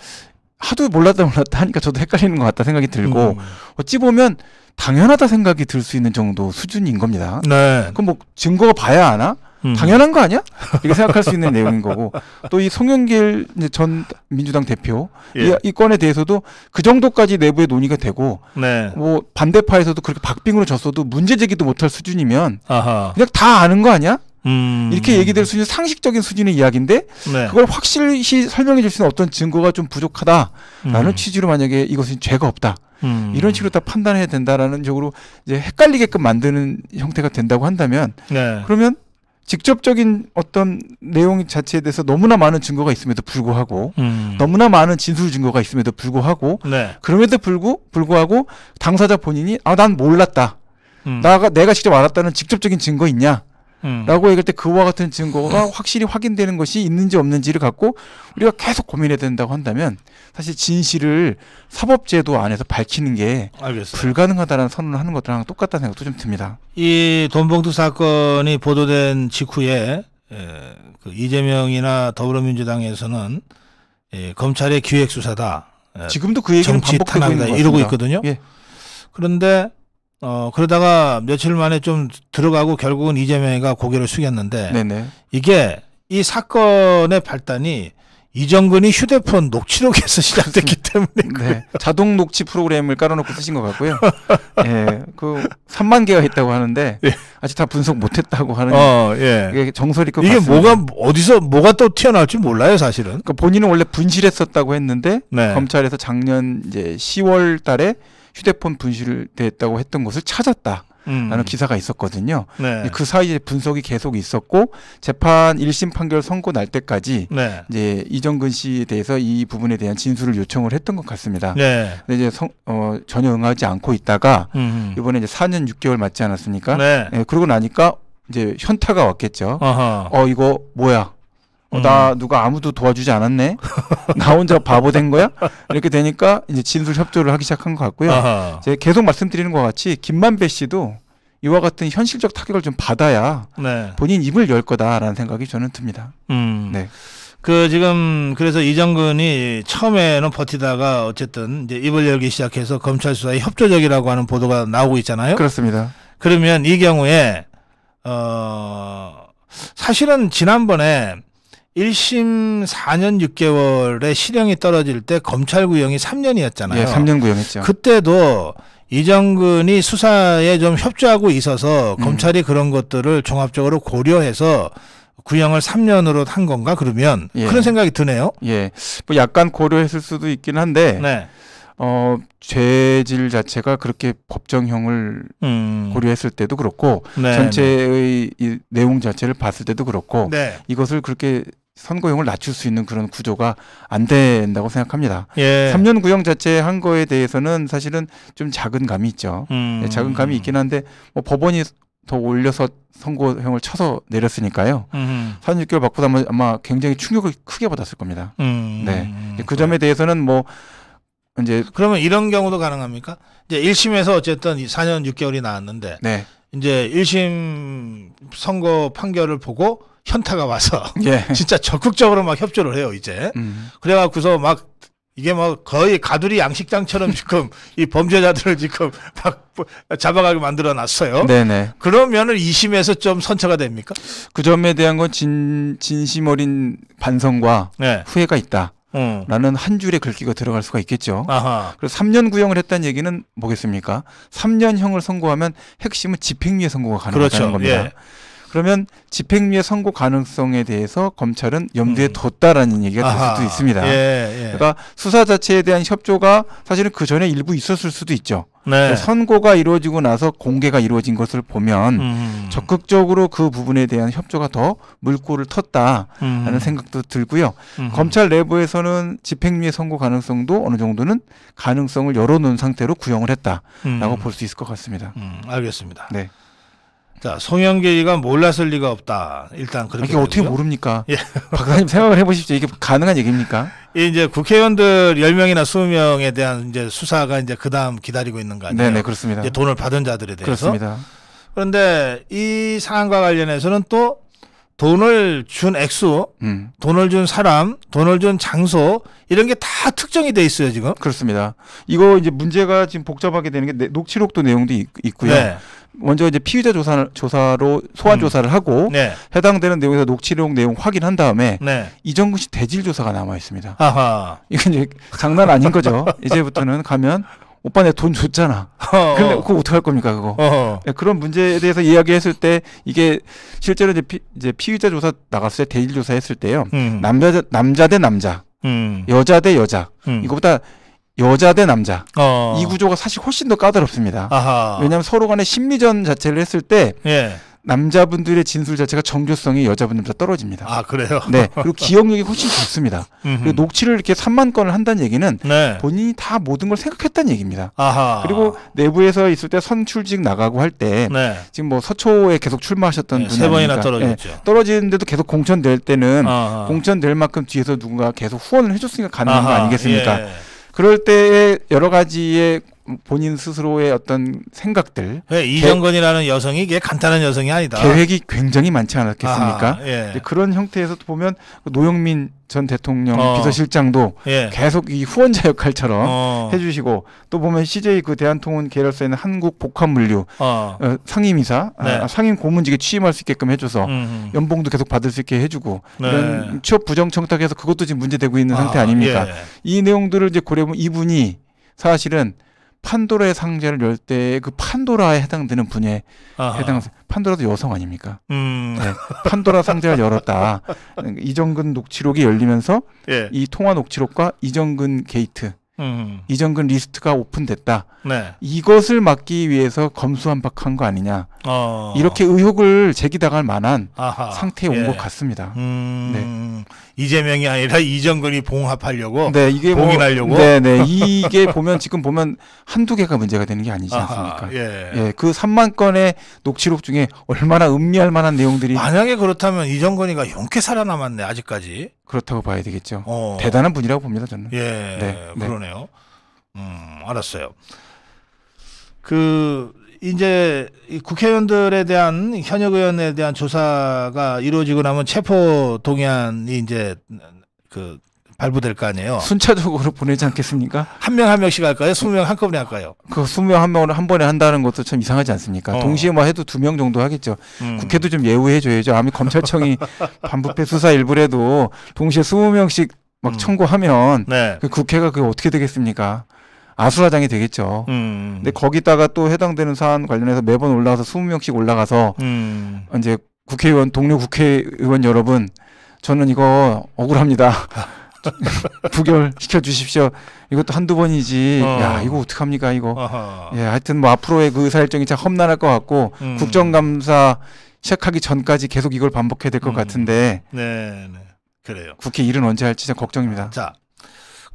하도 몰랐다 몰랐다 하니까 저도 헷갈리는 것 같다 생각이 들고 음. 어찌 보면 당연하다 생각이 들 수 있는 정도 수준인 겁니다. 네. 그럼 뭐 증거가 봐야 하나? 음. 당연한 거 아니야? 이렇게 생각할 수 있는 내용인 거고 또 이 송영길 전 민주당 대표 예. 이, 건에 대해서도 그 정도까지 내부에 논의가 되고 네. 뭐 반대파에서도 그렇게 박빙으로 졌어도 문제 제기도 못할 수준이면 아하. 그냥 다 아는 거 아니야? 음. 이렇게 얘기될 수 있는 상식적인 수준의 이야기인데 네. 그걸 확실히 설명해 줄 수 있는 어떤 증거가 좀 부족하다라는 음. 취지로 만약에 이것은 죄가 없다. 음. 이런 식으로 다 판단해야 된다라는 쪽으로 이제 헷갈리게끔 만드는 형태가 된다고 한다면 네. 그러면 직접적인 어떤 내용 자체에 대해서 너무나 많은 증거가 있음에도 불구하고 음. 너무나 많은 진술 증거가 있음에도 불구하고 네. 그럼에도 불구, 불구하고 당사자 본인이 아 난 몰랐다 음. 나가 내가 직접 알았다는 직접적인 증거 있냐 음. 라고 얘기할 때 그와 같은 증거가 음. 확실히 확인되는 것이 있는지 없는지를 갖고 우리가 계속 고민해야 된다고 한다면 사실 진실을 사법제도 안에서 밝히는 게 알겠어요. 불가능하다는 선언을 하는 것들랑 똑같다는 생각도 좀 듭니다. 이 돈봉투 사건이 보도된 직후에 예, 그 이재명이나 더불어민주당에서는 예, 검찰의 기획수사다. 예, 지금도 그 얘기는 정치 반복되고 탄압이다 이러고 있거든요. 예. 그런데 어, 그러다가 며칠 만에 좀 들어가고 결국은 이재명이가 고개를 숙였는데 네네. 이게 이 사건의 발단이 이정근이 휴대폰 녹취록에서 시작됐기 네. 때문에 네, 자동 녹취 프로그램을 깔아놓고 쓰신 것 같고요. 예, 네, 그 3만 개가 있다고 하는데 예. 아직 다 분석 못했다고 하는 어, 예. 이게 정설이 이게 뭐가 어디서 뭐가 또 튀어나올지 몰라요, 사실은. 그러니까 본인은 원래 분실했었다고 했는데 네. 검찰에서 작년 이제 10월달에 휴대폰 분실됐다고 했던 것을 찾았다. 라는 음. 기사가 있었거든요. 네. 그 사이에 분석이 계속 있었고 재판 1심 판결 선고 날 때까지 네. 이제 이정근 씨에 대해서 이 부분에 대한 진술을 요청을 했던 것 같습니다. 네. 근데 이제 성, 어, 전혀 응하지 않고 있다가 음. 이번에 이제 4년 6개월 맞지 않았습니까? 네. 네. 그러고 나니까 이제 현타가 왔겠죠. 어허. 어 이거 뭐야? 어, 나 음. 누가 아무도 도와주지 않았네. 나 혼자 바보 된 거야? 이렇게 되니까 이제 진술 협조를 하기 시작한 것 같고요. 제 계속 말씀드리는 것 같이 김만배 씨도 이와 같은 현실적 타격을 좀 받아야 네. 본인 입을 열 거다라는 생각이 저는 듭니다. 음. 네. 그 지금 그래서 이정근이 처음에는 버티다가 어쨌든 이제 입을 열기 시작해서 검찰 수사에 협조적이라고 하는 보도가 나오고 있잖아요. 그렇습니다. 그러면 이 경우에 어 사실은 지난번에 1심 4년 6개월에 실형이 떨어질 때 검찰 구형이 3년이었잖아요. 예, 3년 구형했죠. 그때도 이정근이 수사에 좀 협조하고 있어서 음. 검찰이 그런 것들을 종합적으로 고려해서 구형을 3년으로 한 건가 그러면 예. 그런 생각이 드네요. 예. 뭐 약간 고려했을 수도 있긴 한데 네. 어, 죄질 자체가 그렇게 법정형을 음. 고려했을 때도 그렇고 네, 전체의 네. 이 내용 자체를 봤을 때도 그렇고 네. 이것을 그렇게 선거형을 낮출 수 있는 그런 구조가 안 된다고 생각합니다. 예. 3년 구형 자체 한 거에 대해서는 사실은 좀 작은 감이 있죠. 음. 예, 작은 감이 있긴 한데 뭐 법원이 더 올려서 선고형을 쳐서 내렸으니까요. 음. 36개월 받고 나면 아마 굉장히 충격을 크게 받았을 겁니다. 음. 네. 그 점에 대해서는 뭐 이제 그러면 이런 경우도 가능합니까? 이제 1심에서 어쨌든 4년 6개월이 나왔는데 네. 이제 1심 선거 판결을 보고 현타가 와서 예. 진짜 적극적으로 막 협조를 해요 이제 음. 그래갖고서 막 이게 뭐 거의 가두리 양식장처럼 지금 이 범죄자들을 지금 막 잡아가게 만들어 놨어요. 네네. 그러면은 2심에서 좀 선처가 됩니까? 그 점에 대한 건 진, 진심 어린 반성과 네. 후회가 있다. 음. 라는 한 줄의 글귀가 들어갈 수가 있겠죠. 아하. 그래서 3년 구형을 했다는 얘기는 뭐겠습니까? 3년형을 선고하면 핵심은 집행유예 선고가 가능하다는 그렇죠. 겁니다. 예. 그러면 집행유예 선고 가능성에 대해서 검찰은 염두에 음. 뒀다라는 얘기가 될 아하. 수도 있습니다. 예, 예. 그러니까 수사 자체에 대한 협조가 사실은 그 전에 일부 있었을 수도 있죠. 네. 그러니까 선고가 이루어지고 나서 공개가 이루어진 것을 보면 음. 적극적으로 그 부분에 대한 협조가 더 물꼬를 텄다라는 음. 생각도 들고요. 음. 검찰 내부에서는 집행유예 선고 가능성도 어느 정도는 가능성을 열어놓은 상태로 구형을 했다라고 음. 볼수 있을 것 같습니다. 음, 알겠습니다. 네. 자, 송영길이가 몰랐을 리가 없다. 일단 그렇게 이게 어떻게 모릅니까? 예. 박사님 생각을 해보십시오. 이게 가능한 얘기입니까? 이제 국회의원들 10명이나 20명에 대한 이제 수사가 이제 그다음 기다리고 있는 거 아니에요? 네네, 그렇습니다. 이제 돈을 받은 자들에 대해서. 그렇습니다. 그런데 이 사안과 관련해서는 또 돈을 준 액수, 음. 돈을 준 사람, 돈을 준 장소 이런 게 다 특정이 돼 있어요 지금. 그렇습니다. 이거 이제 문제가 지금 복잡하게 되는 게 녹취록도 내용도 있, 고요 네. 먼저 이제 피의자 조사, 조사로 소환 음. 조사를 하고 네. 해당되는 내용에서 녹취록 내용 확인한 다음에 네. 이정근 씨 대질 조사가 남아 있습니다. 아하. 이건 이제 장난 아닌 거죠. 이제부터는 가면 오빠 내 돈 줬잖아. 어어. 근데 그거 어떻게 할 겁니까 그거? 어 그런 문제에 대해서 이야기했을 때 이게 실제로 이제, 피, 이제 피의자 조사 나갔을 때 대질 조사 했을 때요. 음. 남자 남자 대 남자. 음. 여자 대 여자. 음. 이거보다 여자 대 남자 어. 이 구조가 사실 훨씬 더 까다롭습니다. 아하. 왜냐하면 서로 간에 심리전 자체를 했을 때 예. 남자분들의 진술 자체가 정교성이 여자분들보다 떨어집니다. 아 그래요? 네. 그리고 기억력이 훨씬 좋습니다. 그리고 녹취를 이렇게 3만 건을 한다는 얘기는 네. 본인이 다 모든 걸 생각했다는 얘기입니다. 아하. 그리고 내부에서 있을 때 선출직 나가고 할때 네. 지금 뭐 서초에 계속 출마하셨던 네, 분이 세 번이나 떨어졌죠. 네, 떨어지는데도 계속 공천될 때는 아하. 공천될 만큼 뒤에서 누군가 계속 후원을 해줬으니까 가능한 아하. 거 아니겠습니까? 예. 그럴 때에 여러 가지의 본인 스스로의 어떤 생각들. 네, 예, 이정근이라는 여성이 이게 간단한 여성이 아니다. 계획이 굉장히 많지 않았겠습니까? 아, 예. 그런 형태에서 보면 노영민 전 대통령 어. 비서실장도 예. 계속 이 후원자 역할처럼 어. 해주시고 또 보면 CJ 그 대한통운 계열사에 는 한국 복합물류 어. 어. 상임이사 아, 네. 아, 상임 고문직에 취임할 수 있게끔 해줘서 음흠. 음. 연봉도 계속 받을 수 있게 해주고 네. 이런 취업 부정청탁해서 그것도 지금 문제되고 있는 아, 상태 아닙니까? 예. 이 내용들을 이제 고려하면 이분이 사실은 판도라의 상자를 열 때 그 판도라에 해당되는 분야에 해당 판도라도 여성 아닙니까? 음. 네, 판도라 상자를 열었다. 이정근 녹취록이 열리면서 예. 이 통화 녹취록과 이정근 게이트, 음. 이정근 리스트가 오픈됐다. 네. 이것을 막기 위해서 검수한박한 거 아니냐. 어. 이렇게 의혹을 제기당할 만한 아하. 상태에 온것 예. 같습니다. 음. 네. 이재명이 아니라 이정근이 봉합하려고 네, 이게 뭐 봉인하려고 뭐, 네, 네. 이게 보면 지금 보면 한두 개가 문제가 되는 게 아니지 않습니까? 아하, 예. 예. 그 3만 건의 녹취록 중에 얼마나 음미할 만한 내용들이 만약에 그렇다면 이정근이가 용케 살아남았네 아직까지. 그렇다고 봐야 되겠죠. 어. 대단한 분이라고 봅니다, 저는. 예. 네, 네. 그러네요. 음, 알았어요. 그 이제 국회의원들에 대한 현역 의원에 대한 조사가 이루어지고 나면 체포 동의안이 이제 그 발부될 거 아니에요. 순차적으로 보내지 않겠습니까? 한 명 한 명씩 할까요? 20명 한꺼번에 할까요? 그 20명 한 명을 한 번에 한다는 것도 참 이상하지 않습니까? 어. 동시에 뭐 해도 두 명 정도 하겠죠. 음. 국회도 좀 예우해 줘야죠. 아무리 검찰청이 반부패 수사 일부라도 동시에 20명씩 막 음. 청구하면 네. 그 국회가 그게 어떻게 되겠습니까? 아수라장이 되겠죠. 음. 근데 거기다가 또 해당되는 사안 관련해서 매번 올라가서 20명씩 올라가서 음. 이제 국회의원 동료 국회의원 여러분 저는 이거 억울합니다. 부결 시켜 주십시오. 이것도 한두 번이지. 어. 야, 이거 어떡합니까, 이거. 아하. 예, 하여튼 뭐 앞으로의 그 의사 일정이 참 험난할 것 같고 음. 국정감사 시작하기 전까지 계속 이걸 반복해야 될것 음. 같은데. 네, 네. 그래요. 국회 일은 언제 할지 참 걱정입니다. 자,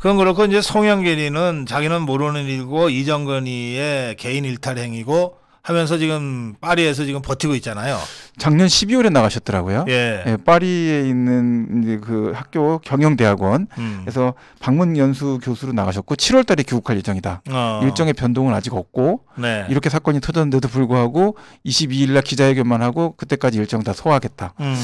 그건 그렇고 이제 송영길이는 자기는 모르는 일고 이 이정근이의 개인 일탈 행위고 하면서 지금 파리에서 지금 버티고 있잖아요. 작년 12월에 나가셨더라고요. 예. 예 파리에 있는 이제 그 학교 경영대학원. 에 음. 그래서 방문 연수 교수로 나가셨고 7월 달에 귀국할 예정이다. 어. 일정의 변동은 아직 없고 네. 이렇게 사건이 터졌는데도 불구하고 22일 날 기자회견만 하고 그때까지 일정 다 소화하겠다. 음.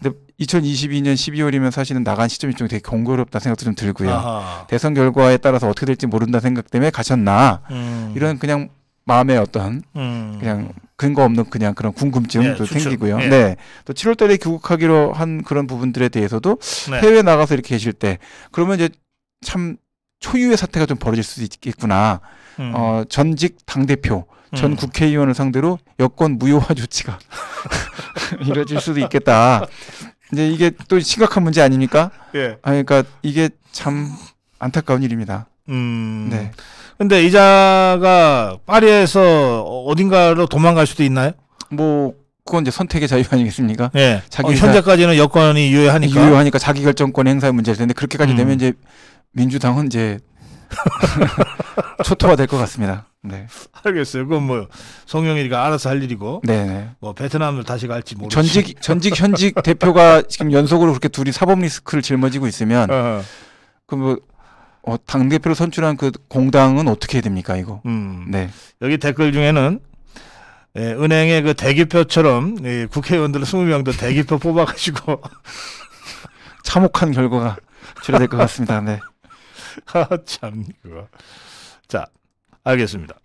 근데 2022년 12월이면 사실은 나간 시점이 좀 되게 공교롭다 생각도 좀 들고요. 아하. 대선 결과에 따라서 어떻게 될지 모른다 생각 때문에 가셨나. 음. 이런 그냥 마음의 어떤 음. 그냥 근거 없는 그냥 그런 궁금증도 네, 생기고요. 네. 네. 또 7월 달에 귀국하기로 한 그런 부분들에 대해서도 네. 해외 나가서 이렇게 계실 때 그러면 이제 참 초유의 사태가 좀 벌어질 수도 있겠구나. 음. 어, 전직 당대표, 전 음. 국회의원을 상대로 여권 무효화 조치가 이뤄질 수도 있겠다. 이제 이게 또 심각한 문제 아닙니까? 예. 아, 그러니까 이게 참 안타까운 일입니다. 음. 네. 근데 이자가 파리에서 어딘가로 도망갈 수도 있나요? 뭐 그건 이제 선택의 자유 아니겠습니까? 예. 자기 어, 현재까지는 여건이 유효하니까 유효하니까 자기 결정권 행사의 문제일 텐데 그렇게까지 음. 되면 이제 민주당은 이제 초토화 될 것 같습니다. 네. 알겠어요. 그건 뭐 송영일이가 알아서 할 일이고. 네뭐 네. 베트남을 다시 갈지 모르. 전직 전직 현직 대표가 지금 연속으로 그렇게 둘이 사법 리스크를 짊어지고 있으면. 어허. 그뭐 어, 당대표로 선출한 그 공당은 어떻게 해야 됩니까 이거? 음. 네. 여기 댓글 중에는 예, 은행의 그 대기표처럼 예, 국회의원들 20명도 대기표 뽑아가지고 참혹한 결과가 출하될 것 같습니다. 네. 아, 참 이거. 자, 알겠습니다.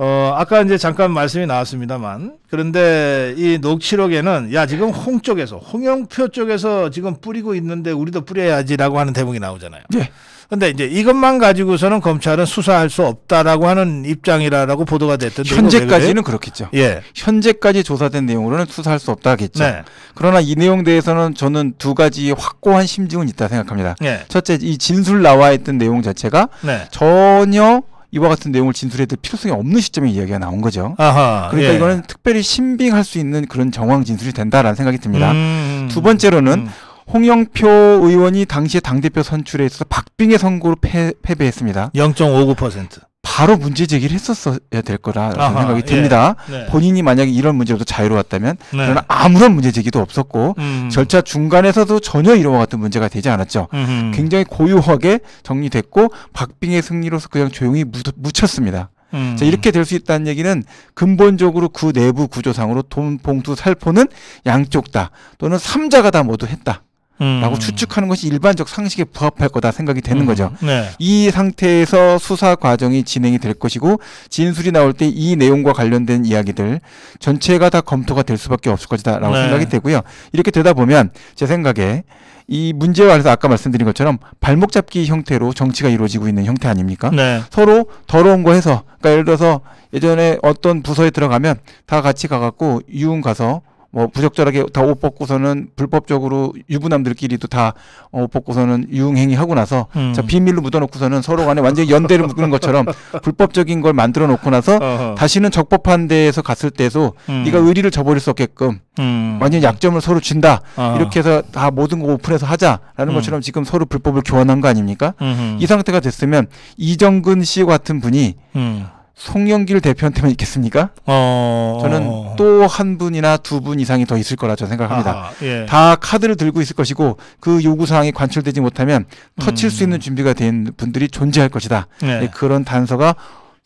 어, 아까 이제 잠깐 말씀이 나왔습니다만, 그런데 이 녹취록에는, 야, 지금 홍 쪽에서, 홍영표 쪽에서 지금 뿌리고 있는데 우리도 뿌려야지라고 하는 대목이 나오잖아요. 예. 근데 이제 이것만 가지고서는 검찰은 수사할 수 없다라고 하는 입장이라고 보도가 됐던데. 현재까지는 그렇겠죠. 예. 현재까지 조사된 내용으로는 수사할 수 없다겠죠. 네. 그러나 이 내용 대해서는 저는 두 가지 확고한 심증은 있다 생각합니다. 예. 첫째, 이 진술 나와 있던 내용 자체가 네. 전혀 이와 같은 내용을 진술해야 될 필요성이 없는 시점에 이야기가 나온 거죠. 아하, 그러니까 예. 이거는 특별히 신빙할 수 있는 그런 정황 진술이 된다라는 생각이 듭니다. 음, 음 두 번째로는 음, 음. 홍영표 의원이 당시에 당대표 선출에 있어서 박빙의 선거로 패, 패배했습니다. 0.59%. 바로 문제 제기를 했었어야 될거라 아하, 생각이 예. 듭니다. 예, 네. 본인이 만약에 이런 문제로도 자유로웠다면 네. 그러나 아무런 문제 제기도 없었고 음. 절차 중간에서도 전혀 이런 것 같은 문제가 되지 않았죠. 음흠. 굉장히 고요하게 정리됐고 박빙의 승리로서 그냥 조용히 무, 묻혔습니다. 음. 자, 이렇게 될 수 있다는 얘기는 근본적으로 그 내부 구조상으로 돈 봉투 살포는 양쪽 다 또는 삼자가 다 모두 했다. 라고 음. 추측하는 것이 일반적 상식에 부합할 거다 생각이 되는 음. 거죠. 네. 이 상태에서 수사 과정이 진행이 될 것이고 진술이 나올 때 이 내용과 관련된 이야기들 전체가 다 검토가 될 수밖에 없을 것이다라고 네. 생각이 되고요. 이렇게 되다 보면 제 생각에 이 문제와 그서 아까 말씀드린 것처럼 발목 잡기 형태로 정치가 이루어지고 있는 형태 아닙니까? 네. 서로 더러운 거 해서 그러니까 예를 들어서 예전에 어떤 부서에 들어가면 다 같이 가갖고 유흥 가서 뭐 부적절하게 다 옷 벗고서는 불법적으로 유부남들끼리도 다옷 어, 벗고서는 유흥행위 하고 나서 음. 자, 비밀로 묻어놓고서는 서로 간에 완전히 연대를 묶는 것처럼 불법적인 걸 만들어 놓고 나서 어허. 다시는 적법한 데에서 갔을 때도 음. 네가 의리를 저버릴 수 없게끔 음. 완전 약점을 서로 준다 아. 이렇게 해서 다 모든 거 오픈해서 하자라는 음. 것처럼 지금 서로 불법을 교환한 거 아닙니까? 음흠. 이 상태가 됐으면 이정근 씨 같은 분이 음. 송영길 대표한테만 있겠습니까? 어... 저는 어. 또한 분이나 두 분 이상이 더 있을 거라 저 생각합니다. 아, 예. 다 카드를 들고 있을 것이고 그 요구 사항이 관철되지 못하면 터칠 음... 수 있는 준비가 된 분들이 존재할 것이다. 예. 예. 그런 단서가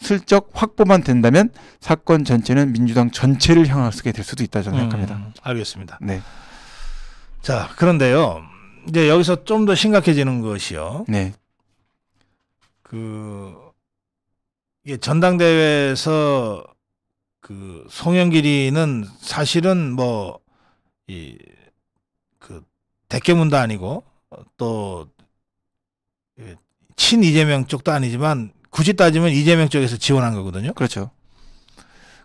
슬쩍 확보만 된다면 사건 전체는 민주당 전체를 향하게 될 수도 있다 저는 음, 생각합니다. 알겠습니다. 네. 자 그런데요 이제 여기서 좀 더 심각해지는 것이요. 네. 그 이게 전당대회에서 그 송영길이는 사실은 뭐 이 그 대깨문도 아니고 또 친 이재명 쪽도 아니지만 굳이 따지면 이재명 쪽에서 지원한 거거든요. 그렇죠.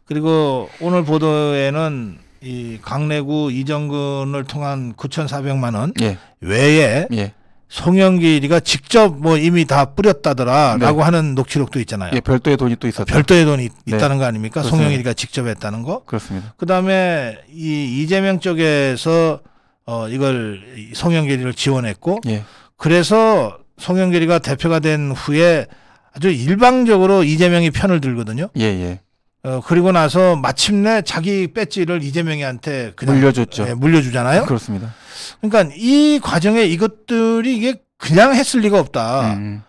그리고 오늘 보도에는 이 강내구 이정근을 통한 9,400만 원 예. 외에 예. 송영길이가 직접 뭐 이미 다 뿌렸다더라라고 네. 하는 녹취록도 있잖아요. 예, 별도의 돈이 또 있었다. 별도의 돈이 네. 있다는 거 아닙니까? 송영길이가 직접 했다는 거. 그렇습니다. 그다음에 이 이재명 쪽에서 어 이걸 송영길이를 지원했고 예. 그래서 송영길이가 대표가 된 후에 아주 일방적으로 이재명이 편을 들거든요. 예, 예. 어, 그리고 나서 마침내 자기 배지를 이재명이한테 그냥 물려줬죠. 예, 물려주잖아요. 그렇습니다. 그러니까 이 과정에 이것들이 이게 그냥 했을 리가 없다. 음.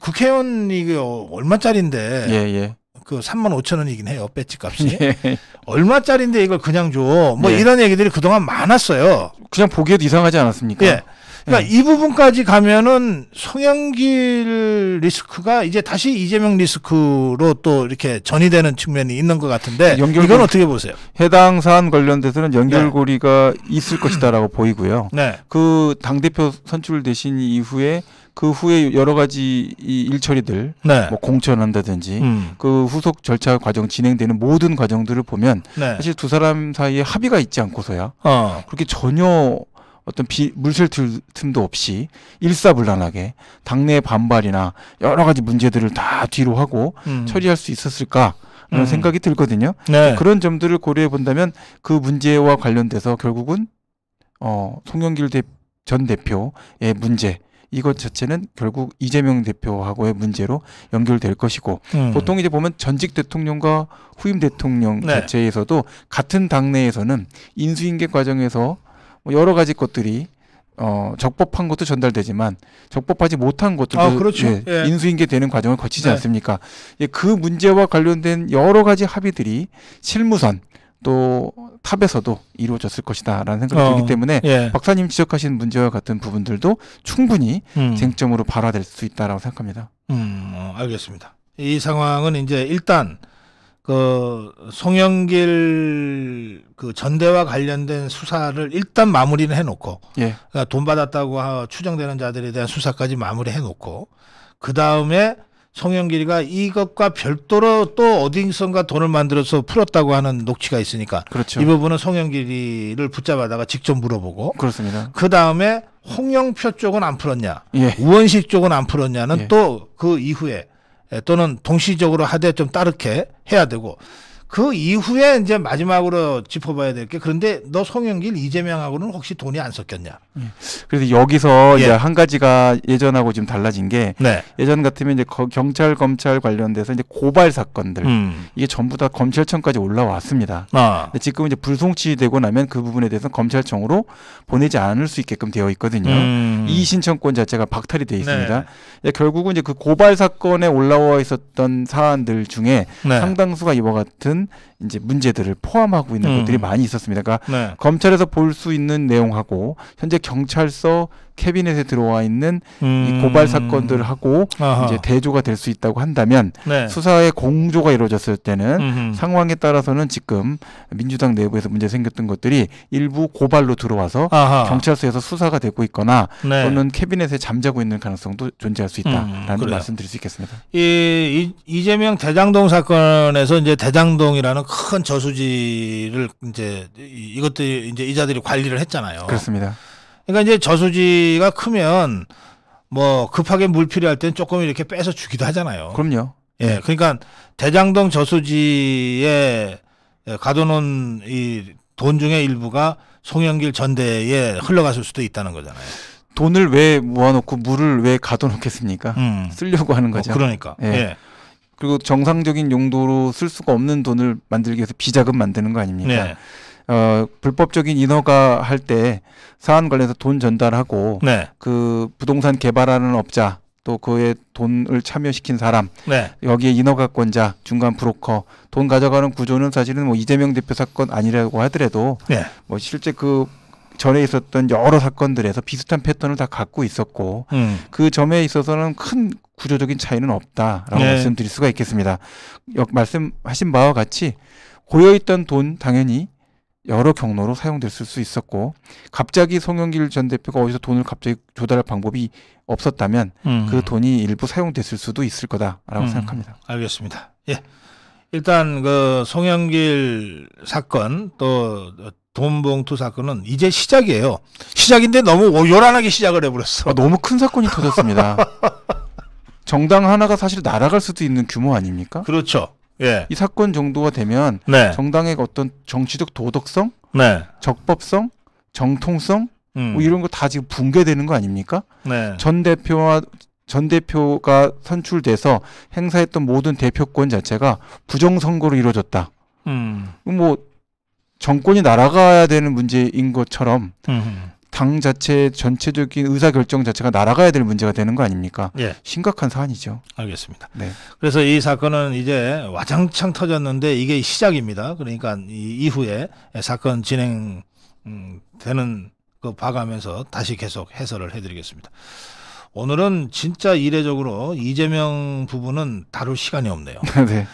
국회의원 이게 얼마짜린데 예, 예. 그 3만 5천 원이긴 해요. 배지 값이. 예. 얼마짜린데 이걸 그냥 줘. 뭐 예. 이런 얘기들이 그동안 많았어요. 그냥 보기에도 이상하지 않았습니까? 예. 그러니까 네. 이 부분까지 가면은 송영길 리스크가 이제 다시 이재명 리스크로 또 이렇게 전이되는 측면이 있는 것 같은데 이건 어떻게 보세요? 해당 사안 관련돼서는 연결고리가 네. 있을 것이다라고 보이고요. 네. 그당 대표 선출되신 이후에 그 후에 여러 가지 이 일처리들 네. 뭐 공천한다든지 음. 그 후속 절차 과정 진행되는 모든 과정들을 보면 네. 사실 두 사람 사이에 합의가 있지 않고서야 어. 그렇게 전혀 어떤 비, 물샐 틈도 없이 일사불란하게 당내 반발이나 여러 가지 문제들을 다 뒤로 하고 음. 처리할 수 있었을까? 그런 음. 생각이 들거든요. 네. 그런 점들을 고려해 본다면 그 문제와 관련돼서 결국은 어, 송영길 대, 전 대표의 문제 이것 자체는 결국 이재명 대표하고의 문제로 연결될 것이고 음. 보통 이제 보면 전직 대통령과 후임 대통령 네. 자체에서도 같은 당내에서는 인수인계 과정에서 뭐 여러 가지 것들이 어, 적법한 것도 전달되지만 적법하지 못한 것도 아, 그렇죠. 예, 예. 인수인계되는 과정을 거치지 네. 않습니까? 예, 그 문제와 관련된 여러 가지 합의들이 실무선 또 탑에서도 이루어졌을 것이다라는 생각이 어, 들기 때문에 예. 박사님 지적하신 문제와 같은 부분들도 충분히 음. 쟁점으로 발화될 수 있다라고 생각합니다. 음, 어, 알겠습니다. 이 상황은 이제 일단 그 송영길 그 전대와 관련된 수사를 일단 마무리는 해놓고 예. 그러니까 돈 받았다고 추정되는 자들에 대한 수사까지 마무리해놓고 그 다음에 송영길이가 이것과 별도로 또어딘선가 돈을 만들어서 풀었다고 하는 녹취가 있으니까 그렇죠. 이 부분은 송영길이를 붙잡아다가 직접 물어보고 그렇습니다. 그 다음에 홍영표 쪽은 안 풀었냐, 예. 우원식 쪽은 안 풀었냐는 예. 또그 이후에 예, 또는 동시적으로 하되 좀 따르게 해야 되고 그 이후에 이제 마지막으로 짚어봐야 될 게 그런데 너 송영길 이재명하고는 혹시 돈이 안 섞였냐? 예. 그래서 여기서 예. 이제 한 가지가 예전하고 지금 달라진 게 네. 예전 같으면 이제 경찰 검찰 관련돼서 이제 고발 사건들 음. 이게 전부 다 검찰청까지 올라왔습니다. 아. 근데 지금 이제 불송치되고 나면 그 부분에 대해서 검찰청으로 보내지 않을 수 있게끔 되어 있거든요. 음. 이 신청권 자체가 박탈이 돼 있습니다. 네. 예, 결국은 이제 그 고발 사건에 올라와 있었던 사안들 중에 네. 상당수가 이와 같은 않은 이제 문제들을 포함하고 있는 음. 것들이 많이 있었습니다. 그러니까 네. 검찰에서 볼 수 있는 내용하고 현재 경찰서 캐비넷에 들어와 있는 음... 고발 사건들하고 아하. 이제 대조가 될 수 있다고 한다면 네. 수사의 공조가 이루어졌을 때는 음흠. 상황에 따라서는 지금 민주당 내부에서 문제 생겼던 것들이 일부 고발로 들어와서 아하. 경찰서에서 수사가 되고 있거나 네. 또는 캐비넷에 잠자고 있는 가능성도 존재할 수 있다라는 음, 말씀드릴 수 있겠습니다. 이, 이, 재명 대장동 사건에서 이제 대장동이라는 큰 저수지를 이제 이것들이 이제 이자들이 관리를 했잖아요. 그렇습니다. 그러니까 이제 저수지가 크면 뭐 급하게 물 필요할 땐 조금 이렇게 빼서 주기도 하잖아요. 그럼요. 예, 네. 그러니까 대장동 저수지에 가둬놓은 이 돈 중에 일부가 송영길 전대에 흘러갔을 수도 있다는 거잖아요. 돈을 왜 모아놓고 물을 왜 가둬놓겠습니까? 음. 쓰려고 하는 어, 거죠. 어, 그러니까. 예. 예. 그리고 정상적인 용도로 쓸 수가 없는 돈을 만들기 위해서 비자금 만드는 거 아닙니까? 예. 어, 불법적인 인허가 할 때 사안 관련해서 돈 전달하고 네. 그 부동산 개발하는 업자 또 그의 돈을 참여시킨 사람 네. 여기에 인허가권자 중간 브로커 돈 가져가는 구조는 사실은 뭐 이재명 대표 사건 아니라고 하더라도 네. 뭐 실제 그 전에 있었던 여러 사건들에서 비슷한 패턴을 다 갖고 있었고 음. 그 점에 있어서는 큰 구조적인 차이는 없다라고 네. 말씀드릴 수가 있겠습니다. 역 말씀하신 바와 같이 고여있던 돈 당연히 여러 경로로 사용됐을 수 있었고 갑자기 송영길 전 대표가 어디서 돈을 갑자기 조달할 방법이 없었다면 음. 그 돈이 일부 사용됐을 수도 있을 거다라고 음. 생각합니다. 알겠습니다. 예. 일단 그 송영길 사건 또 돈봉투 사건은 이제 시작이에요. 시작인데 너무 요란하게 시작을 해버렸어. 아, 너무 큰 사건이 터졌습니다. 정당 하나가 사실 날아갈 수도 있는 규모 아닙니까? 그렇죠. 예. 이 사건 정도가 되면 네. 정당의 어떤 정치적 도덕성, 네. 적법성, 정통성 음. 뭐 이런 거 다 지금 붕괴되는 거 아닙니까? 네. 전 대표와 전 대표가 선출돼서 행사했던 모든 대표권 자체가 부정선거로 이루어졌다. 음. 뭐 정권이 날아가야 되는 문제인 것처럼 음. 당 자체 전체적인 의사 결정 자체가 날아가야 될 문제가 되는 거 아닙니까? 예. 심각한 사안이죠. 알겠습니다. 네. 그래서 이 사건은 이제 와장창 터졌는데 이게 시작입니다. 그러니까 이 이후에 사건 진행 음, 되는 그 봐가면서 다시 계속 해설을 해드리겠습니다. 오늘은 진짜 이례적으로 이재명 부분은 다룰 시간이 없네요. 네.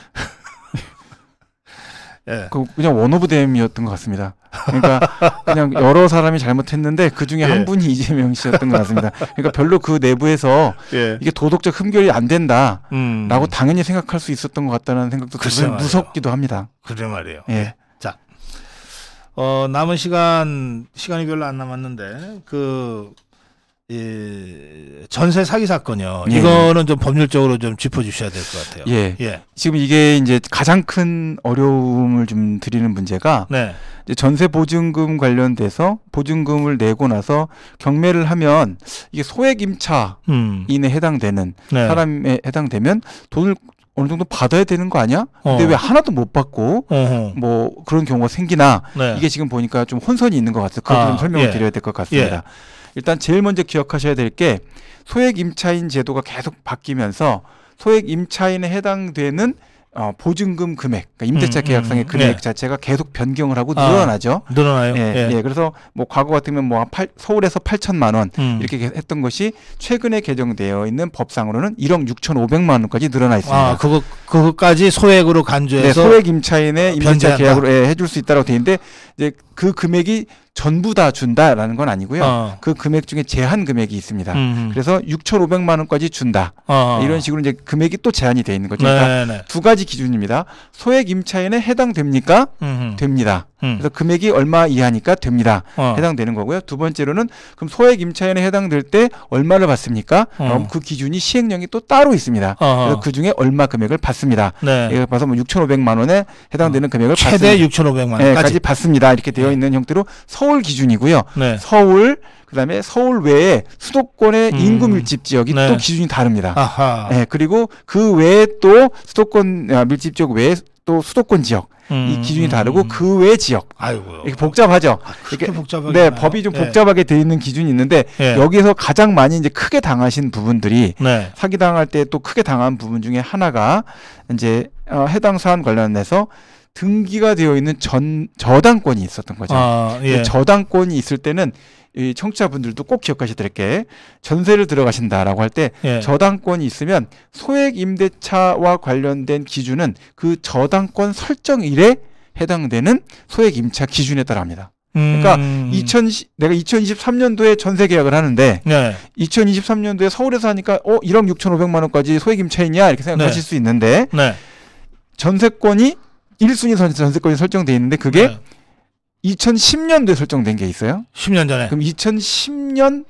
예. 그 그냥 원 오브 댐이었던 것 같습니다. 그러니까 그냥 여러 사람이 잘못했는데 그 중에 예. 한 분이 이재명 씨였던 것 같습니다. 그러니까 별로 그 내부에서 예. 이게 도덕적 흠결이 안 된다라고 음. 당연히 생각할 수 있었던 것 같다는 생각도 그장 무섭기도 합니다. 그래 말이에요. 예. 자, 어, 남은 시간 시간이 별로 안 남았는데 그 예, 전세 사기 사건이요. 예. 이거는 좀 법률적으로 좀 짚어주셔야 될 것 같아요. 예. 예. 지금 이게 이제 가장 큰 어려움을 좀 드리는 문제가 네. 전세 보증금 관련돼서 보증금을 내고 나서 경매를 하면 이게 소액 임차인에 음. 해당되는 네. 사람에 해당되면 돈을 어느 정도 받아야 되는 거 아니야? 근데 어. 왜 하나도 못 받고 어허. 뭐 그런 경우가 생기나 네. 이게 지금 보니까 좀 혼선이 있는 것 같아서 그걸 아, 좀 설명을 예. 드려야 될 것 같습니다. 예. 일단 제일 먼저 기억하셔야 될 게 소액 임차인 제도가 계속 바뀌면서 소액 임차인에 해당되는 어, 보증금 금액, 그러니까 임대차 음, 음 계약상의 음, 금액 예. 자체가 계속 변경을 하고 아, 늘어나죠. 아, 늘어나요. 예, 예. 예, 그래서 뭐 과거 같으면우는뭐 팔, 서울에서 8천만 원 음. 이렇게 했던 것이 최근에 개정되어 있는 법상으로는 1억 6,500만 원까지 늘어나 있습니다. 아, 그거 그거까지 소액으로 네, 간주해서 네, 소액 임차인의 임대차 계약으로 예, 해줄 수 있다라고 돼 있는데 이제 그 금액이 전부 다 준다라는 건 아니고요. 어. 그 금액 중에 제한 금액이 있습니다. 음. 그래서 6,500만 원까지 준다. 어. 이런 식으로 이제 금액이 또 제한이 돼 있는 거죠. 그러니까 네, 네, 네. 두 가지 기준입니다. 소액 임차인에 해당됩니까? 음 됩니다. 음. 그래서 금액이 얼마 이하니까 됩니다. 어. 해당되는 거고요. 두 번째로는 그럼 소액 임차인에 해당될 때 얼마를 받습니까? 어. 그럼 그 기준이 시행령이 또 따로 있습니다. 어허. 그래서 그 중에 얼마 금액을 받습니다. 네. 이걸 예, 봐서 뭐 6,500만 원에 해당되는 어. 금액을 최대 받습니다. 6,500만 예, 원까지 네, 받습니다. 이렇게 되어 네. 있는 네. 형태로 서울 기준이고요. 네. 서울 그다음에 서울 외에 수도권의 음. 인구 밀집 지역이 네. 또 기준이 다릅니다. 아하. 네, 그리고 그 외에 또 수도권 아, 밀집 지역 외에 또 수도권 지역 음, 이 기준이 다르고 음. 그 그외 지역 아이고 이렇게 복잡하죠. 아, 이렇게 복잡하게 네나 법이 좀 네. 복잡하게 돼 있는 기준이 있는데 네. 예. 여기에서 가장 많이 이제 크게 당하신 부분들이 네. 사기 당할 때 또 크게 당한 부분 중에 하나가 이제 어, 해당 사안 관련해서 등기가 되어 있는 전 저당권이 있었던 거죠. 아, 예. 그 저당권이 있을 때는 이 청취자분들도 꼭 기억하셔야 게 전세를 들어가신다라고 할때 예. 저당권이 있으면 소액 임대차와 관련된 기준은 그 저당권 설정일에 해당되는 소액 임차 기준에 따라 합니다. 그러니까 2020, 음. 내가 2023년도에 전세 계약을 하는데 네. 2023년도에 서울에서 하니까 어 1억 6,500만 원까지 소액 임차이냐 이렇게 생각하실 네. 수 있는데 네. 전세권이 1순위 전세권이 설정돼 있는데 그게 네. 2010년도에 설정된 게 있어요. 10년 전에. 그럼 2010년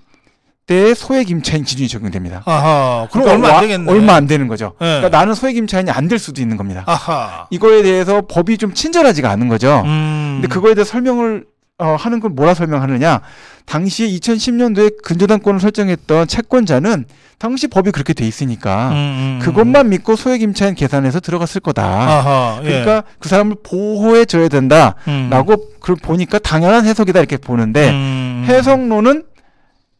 때의 소액 임차인 기준이 적용됩니다. 아하. 그럼 그러니까 얼마 안 되겠네. 얼마 안 되는 거죠. 네. 그러니까 나는 소액 임차인이 안 될 수도 있는 겁니다. 아하. 이거에 대해서 법이 좀 친절하지가 않은 거죠. 음. 근데 그거에 대해 서 설명을 어, 하는 걸 뭐라 설명하느냐. 당시에 2010년도에 근저당권을 설정했던 채권자는 당시 법이 그렇게 돼 있으니까 음, 음, 음, 음. 그것만 믿고 소액임차인 계산해서 들어갔을 거다. 아하, 예. 그러니까 예. 그 사람을 보호해 줘야 된다라고 음. 그걸 보니까 당연한 해석이다 이렇게 보는데 음. 해석론은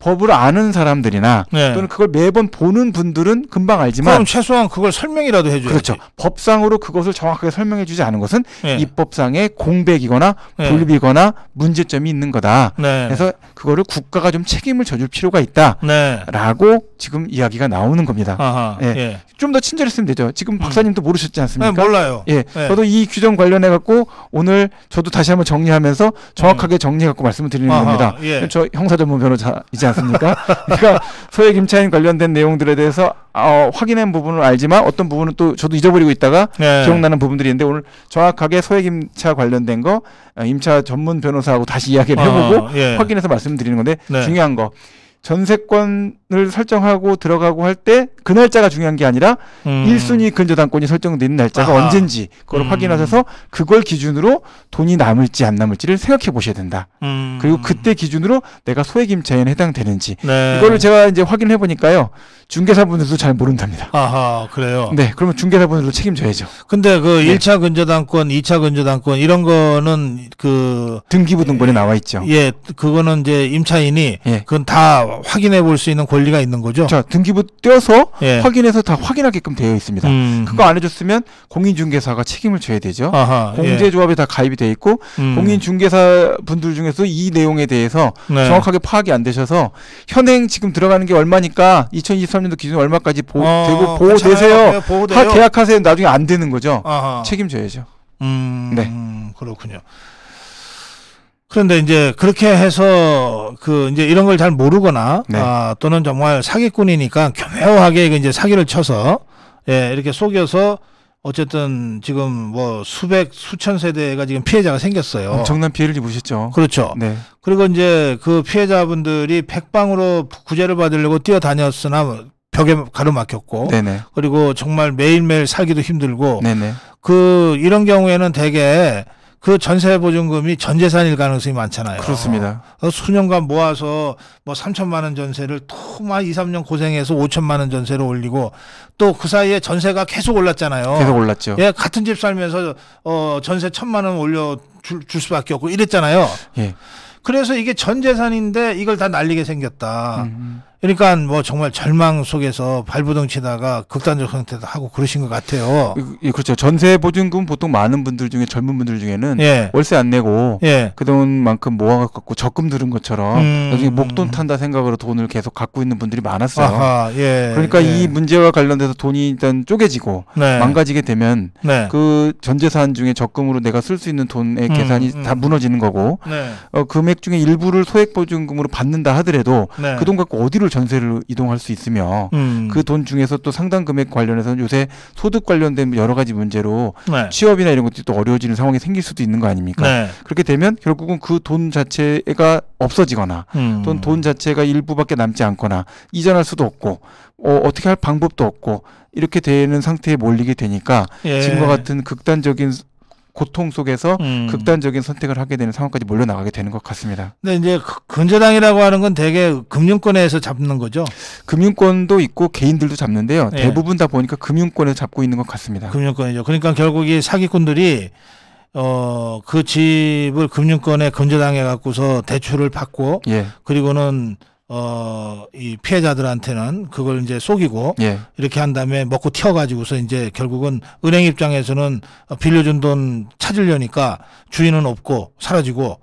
법을 아는 사람들이나 네. 또는 그걸 매번 보는 분들은 금방 알지만 그럼 최소한 그걸 설명이라도 해줘야 그렇죠 법상으로 그것을 정확하게 설명해주지 않은 것은 네. 입법상의 공백이거나 불립이거나 네. 문제점이 있는 거다 네. 그래서 그거를 국가가 좀 책임을 져줄 필요가 있다라고 네. 지금 이야기가 나오는 겁니다 예. 예. 좀더 친절했으면 되죠 지금 음. 박사님도 음. 모르셨지 않습니까 네, 몰라요 예 저도 이 규정 관련해 갖고 오늘 저도 다시 한번 정리하면서 정확하게 음. 정리해 갖고 말씀을 드리는 아하. 겁니다 예. 저 형사 전문 변호사이지 않습니까? 그러니까 소외 김차인 관련된 내용들에 대해서 어, 확인한 부분을 알지만 어떤 부분은 또 저도 잊어버리고 있다가 네. 기억나는 부분들이 있는데 오늘 정확하게 소액 임차 관련된 거 어, 임차 전문 변호사하고 다시 이야기를 아, 해보고 어, 예. 확인해서 말씀드리는 건데 네. 중요한 거 전세권을 설정하고 들어가고 할 때 그 날짜가 중요한 게 아니라 음. 1순위 근저당권이 설정된 날짜가 아. 언젠지 그걸 음. 확인하셔서 그걸 기준으로 돈이 남을지 안 남을지를 생각해 보셔야 된다. 음. 그리고 그때 기준으로 내가 소액임차인에 해당되는지 네. 이거를 제가 이제 확인해 보니까요 중개사분들도 잘 모른답니다. 아하 그래요. 네 그러면 중개사분들도 책임져야죠. 근데 그 1차 근저당권, 2차 근저당권 이런 거는 그 등기부등본에 나와 있죠. 예 그거는 이제 임차인이 예. 그건 다 확인해 볼 수 있는 권리가 있는 거죠. 자, 등기부 떼어서 예. 확인해서 다 확인하게끔 되어 있습니다. 음. 그거 안 해줬으면 공인중개사가 책임을 져야 되죠. 아하, 공제조합에 예. 다 가입이 돼 있고 음. 공인중개사 분들 중에서 이 내용에 대해서 네. 정확하게 파악이 안 되셔서 현행 지금 들어가는 게 얼마니까 2023년도 기준 얼마까지 보 어, 되고 그 보호되세요. 네, 계약하세요. 나중에 안 되는 거죠. 아하. 책임져야죠. 음, 네. 그렇군요. 그런데 이제 그렇게 해서 그 이제 이런 걸 잘 모르거나 네. 아, 또는 정말 사기꾼이니까 교묘하게 그 이제 사기를 쳐서 예, 이렇게 속여서 어쨌든 지금 뭐 수백 수천 세대가 지금 피해자가 생겼어요. 엄청난 피해를 입으셨죠. 그렇죠. 네. 그리고 이제 그 피해자분들이 백방으로 구제를 받으려고 뛰어다녔으나 벽에 가로막혔고 네네. 그리고 정말 매일매일 살기도 힘들고 네네. 그 이런 경우에는 대개 그 전세 보증금이 전재산일 가능성이 많잖아요. 그렇습니다. 어, 수년간 모아서 뭐 3천만 원 전세를 또막 2, 3년 고생해서 5천만 원 전세로 올리고 또 그 사이에 전세가 계속 올랐잖아요. 계속 올랐죠. 예, 같은 집 살면서 어 전세 천만 원 올려 줄, 줄 수밖에 없고 이랬잖아요. 예. 그래서 이게 전재산인데 이걸 다 날리게 생겼다. 음. 음. 그러니까 뭐 정말 절망 속에서 발버둥 치다가 극단적 상태도 하고 그러신 것 같아요. 예, 그렇죠. 전세 보증금 보통 많은 분들 중에 젊은 분들 중에는 예. 월세 안 내고 예. 그 돈만큼 모아갖고 적금 들은 것처럼 음... 나중에 목돈 탄다 생각으로 돈을 계속 갖고 있는 분들이 많았어요. 아하, 예, 그러니까 예. 이 문제와 관련돼서 돈이 일단 쪼개지고 네. 망가지게 되면 네. 그전 재산 중에 적금으로 내가 쓸 수 있는 돈의 음, 계산이 음. 다 무너지는 거고 네. 어, 금액 중에 일부를 소액 보증금으로 받는다 하더라도 네. 그돈 갖고 어디를 집을 전세로 이동할 수 있으며 음. 그돈 중에서 또 상당 금액 관련해서는 요새 소득 관련된 여러 가지 문제로 네. 취업이나 이런 것들이 또 어려워지는 상황이 생길 수도 있는 거 아닙니까? 네. 그렇게 되면 결국은 그 돈 자체가 없어지거나 음. 또는 돈 자체가 일부밖에 남지 않거나 이전할 수도 없고 어, 어떻게 할 방법도 없고 이렇게 되는 상태에 몰리게 되니까 예. 지금과 같은 극단적인 고통 속에서 음. 극단적인 선택을 하게 되는 상황까지 몰려나가게 되는 것 같습니다. 근 이제 그 근저당이라고 하는 건 대개 금융권에서 잡는 거죠? 금융권도 있고 개인들도 잡는데요. 예. 대부분 다 보니까 금융권에서 잡고 있는 것 같습니다. 금융권이죠. 그러니까 결국 이 사기꾼들이 어, 그 집을 금융권에 근저당해 갖고서 대출을 받고 예. 그리고는 어, 이 피해자들한테는 그걸 이제 속이고 예. 이렇게 한 다음에 먹고 튀어가지고서 이제 결국은 은행 입장에서는 빌려준 돈 찾으려니까 주인은 없고 사라지고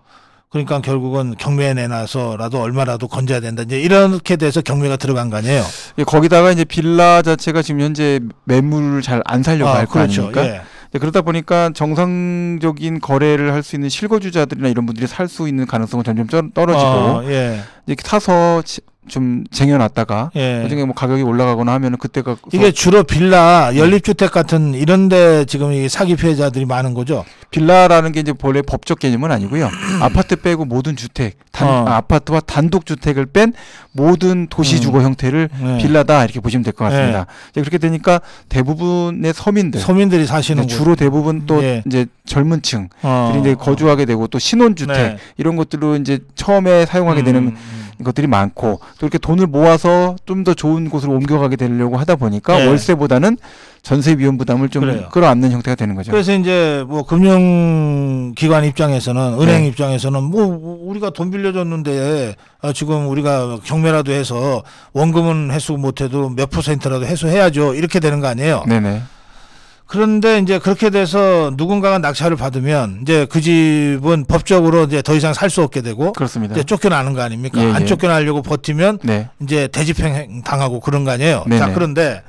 그러니까 결국은 경매에 내놔서라도 얼마라도 건져야 된다. 이제 이렇게 돼서 경매가 들어간 거 아니에요. 예, 거기다가 이제 빌라 자체가 지금 현재 매물을 잘 안 살려고 아, 할거 그렇죠. 아닙니까? 예. 그러다 보니까 정상적인 거래를 할 수 있는 실거주자들이나 이런 분들이 살 수 있는 가능성은 점점 떨어지고 어, 예. 이렇게 타서 좀 쟁여놨다가 예. 나중에 뭐 가격이 올라가거나 하면은 그때가 이게 주로 빌라 네. 연립주택 같은 이런데 지금 이 사기 피해자들이 많은 거죠. 빌라라는 게 이제 본래 법적 개념은 아니고요. 음. 아파트 빼고 모든 주택, 단, 어. 아파트와 단독 주택을 뺀 모든 도시 주거 음. 형태를 네. 빌라다 이렇게 보시면 될것 네. 같습니다. 네. 그렇게 되니까 대부분의 서민들, 서민들이 사시는 주로 대부분 또 네. 이제 젊은층들이 어. 이제 거주하게 되고 또 신혼 주택 네. 이런 것들로 이제 처음에 사용하게 되는. 음. 음, 음. 것들이 많고 또 이렇게 돈을 모아서 좀 더 좋은 곳으로 옮겨가게 되려고 하다 보니까 네. 월세보다는 전세 비용 부담을 좀 그래요. 끌어안는 형태가 되는 거죠. 그래서 이제 뭐 금융기관 입장에서는 은행 네. 입장에서는 뭐 우리가 돈 빌려줬는데 아 지금 우리가 경매라도 해서 원금은 회수 못해도 몇 퍼센트라도 회수해야죠 이렇게 되는 거 아니에요. 네네. 그런데 이제 그렇게 돼서 누군가가 낙찰을 받으면 이제 그 집은 법적으로 이제 더 이상 살 수 없게 되고 그렇습니다. 이제 쫓겨나는 거 아닙니까? 예, 예. 안 쫓겨나려고 버티면 네. 이제 대집행 당하고 그런 거 아니에요. 네네. 자, 네. 그런데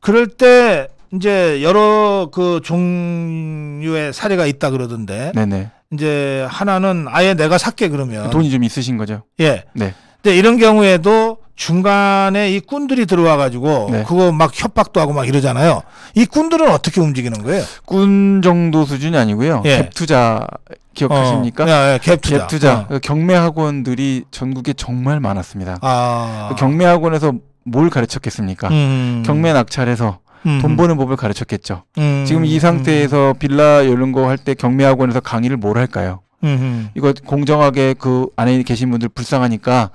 그럴 때 이제 여러 그 종류의 사례가 있다 그러던데. 네네. 네. 이제 하나는 아예 내가 샀게 그러면 돈이 좀 있으신 거죠. 예. 네. 근데 이런 경우에도 중간에 이 꾼들이 들어와 가지고 네. 그거 막 협박도 하고 막 이러잖아요. 이 꾼들은 어떻게 움직이는 거예요? 꾼 정도 수준이 아니고요. 예. 갭 투자 기억하십니까? 어, 예, 예, 갭 투자. 갭 투자. 어. 그 경매 학원들이 전국에 정말 많았습니다. 아. 그 경매 학원에서 뭘 가르쳤겠습니까? 음. 경매 낙찰해서 음. 돈 버는 법을 가르쳤겠죠. 음. 지금 이 음. 상태에서 빌라 열런거할 때 경매 학원에서 강의를 뭘 할까요? 음. 이거 공정하게 그 안에 계신 분들 불쌍하니까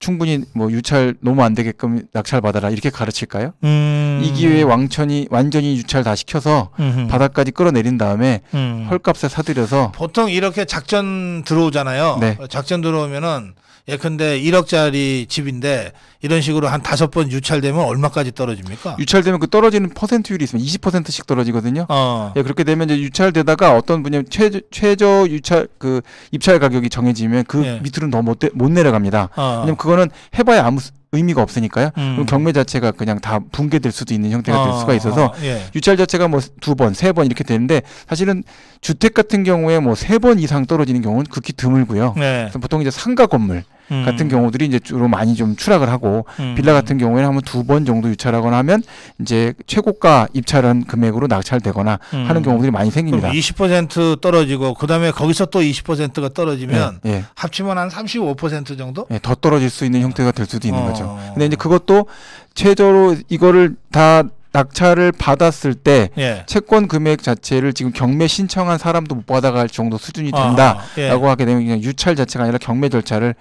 충분히 뭐 유찰 너무 안 되게끔 낙찰 받아라 이렇게 가르칠까요? 음. 이 기회에 왕천이 완전히 유찰 다 시켜서 음흠. 바닥까지 끌어내린 다음에 음. 헐값에 사들여서 보통 이렇게 작전 들어오잖아요. 네. 작전 들어오면은 예컨대 1억짜리 집인데 이런 식으로 한 다섯 번 유찰되면 얼마까지 떨어집니까? 유찰되면 그 떨어지는 퍼센트율이 있으면 20%씩 떨어지거든요. 어. 예, 그렇게 되면 이제 유찰되다가 어떤 분야 최저, 최저 유찰 그 입찰 가격이 정해지면 그 예. 밑으로는 더못 못 내려갑니다. 어. 왜냐면 그거는 해봐야 아무 의미가 없으니까요. 음. 그럼 경매 자체가 그냥 다 붕괴될 수도 있는 형태가 될 어, 수가 있어서 어, 예. 유찰 자체가 뭐 두 번, 세 번 이렇게 되는데 사실은 주택 같은 경우에 뭐 세 번 이상 떨어지는 경우는 극히 드물고요. 네. 보통 이제 상가 건물 음. 같은 경우들이 이제 주로 많이 좀 추락을 하고 음. 빌라 같은 경우에는 한번 두 번 정도 유찰하거나 하면 이제 최고가 입찰한 금액으로 낙찰되거나 음. 하는 경우들이 많이 생깁니다. 20% 떨어지고 그다음에 거기서 또 20%가 떨어지면 예, 예. 합치면 한 35% 정도? 예, 더 떨어질 수 있는 형태가 될 수도 있는 어. 거죠. 근데 이제 그것도 최저로 이거를 다 낙찰을 받았을 때 예. 채권 금액 자체를 지금 경매 신청한 사람도 못 받아갈 정도 수준이 아, 된다라고 아, 예. 하게 되면 그냥 유찰 자체가 아니라 경매 절차를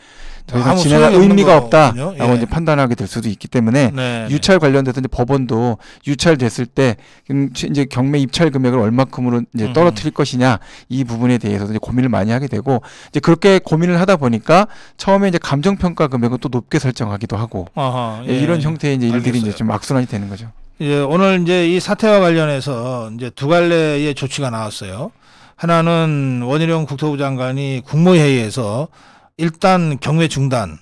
더 이상 아, 진행할 의미가 없다라고 예. 이제 판단하게 될 수도 있기 때문에 네, 네. 유찰 관련돼서 이제 법원도 유찰됐을 때 음, 이제 경매 입찰 금액을 얼마큼으로 이제 떨어뜨릴 음. 것이냐 이 부분에 대해서 이제 고민을 많이 하게 되고 이제 그렇게 고민을 하다 보니까 처음에 이제 감정 평가 금액은 또 높게 설정하기도 하고 아하, 예. 이런 예. 형태의 이제 일들이 알겠어요. 이제 좀 악순환이 되는 거죠. 예, 오늘 이제 이 사태와 관련해서 이제 두 갈래의 조치가 나왔어요. 하나는 원희룡 국토부 장관이 국무회의에서 일단 경매 중단,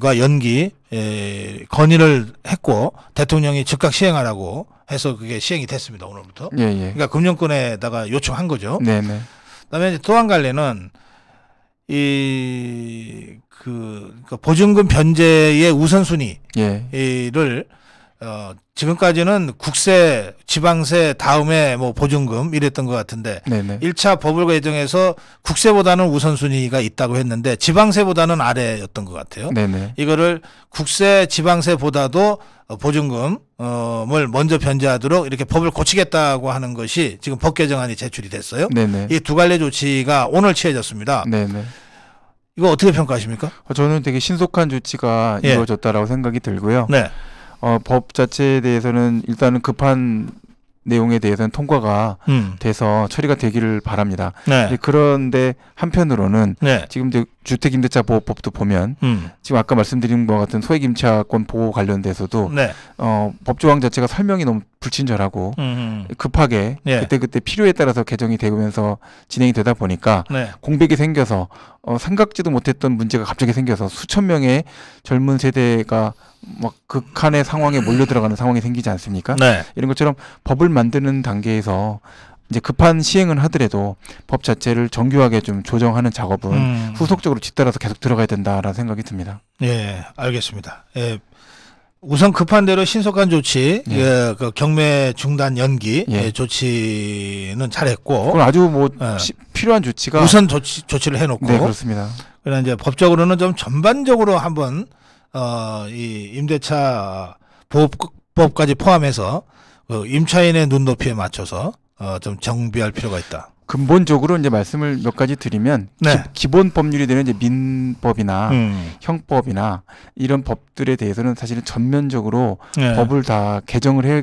과 연기 예, 건의를 했고 대통령이 즉각 시행하라고 해서 그게 시행이 됐습니다 오늘부터. 예, 예. 그러니까 금융권에다가 요청한 거죠. 네, 네. 그다음에 또 한 갈래는 이그 그 그러니까 보증금 변제의 우선순위를 예. 어, 지금까지는 국세, 지방세 다음에 뭐 보증금 이랬던 것 같은데 네네. 1차 법을 개정해서 국세보다는 우선순위가 있다고 했는데 지방세보다는 아래였던 것 같아요. 네네. 이거를 국세, 지방세보다도 어, 보증금을 어, 먼저 변제하도록 이렇게 법을 고치겠다고 하는 것이 지금 법 개정안이 제출이 됐어요. 이 두 갈래 조치가 오늘 취해졌습니다. 네네. 이거 어떻게 평가하십니까? 저는 되게 신속한 조치가 예. 이루어졌다라고 생각이 들고요. 네. 어, 법 자체에 대해서는 일단은 급한 내용에 대해서는 통과가 음. 돼서 처리가 되기를 바랍니다. 네. 그런데 한편으로는 네. 지금 주택임대차 보호법도 보면 음. 지금 아까 말씀드린 것 같은 소액임차권 보호 관련돼서도 네. 어, 법 조항 자체가 설명이 너무 불친절하고 음음. 음. 급하게 예. 그때 그때 필요에 따라서 개정이 되면서 진행이 되다 보니까 네. 공백이 생겨서 어, 생각지도 못했던 문제가 갑자기 생겨서 수천 명의 젊은 세대가 막 극한의 상황에 몰려 들어가는 상황이 생기지 않습니까? 네. 이런 것처럼 법을 만드는 단계에서 이제 급한 시행은 하더라도 법 자체를 정교하게 좀 조정하는 작업은 음. 후속적으로 뒤따라서 계속 들어가야 된다라는 생각이 듭니다. 예, 알겠습니다. 예, 우선 급한 대로 신속한 조치, 예. 예, 그 경매 중단 연기 예. 예, 조치는 잘했고, 그건 아주 뭐 예. 시- 필요한 조치가 우선 조치, 조치를 해놓고, 네 그렇습니다. 그러나 이제 법적으로는 좀 전반적으로 한번 어이 임대차 보호법까지 포함해서 그 임차인의 눈높이에 맞춰서 어좀 정비할 필요가 있다. 근본적으로 이제 말씀을 몇 가지 드리면 네. 기, 본 법률이 되는 이제 민법이나 음. 형법이나 이런 법들에 대해서는 사실은 전면적으로 네. 법을 다 개정을 해야,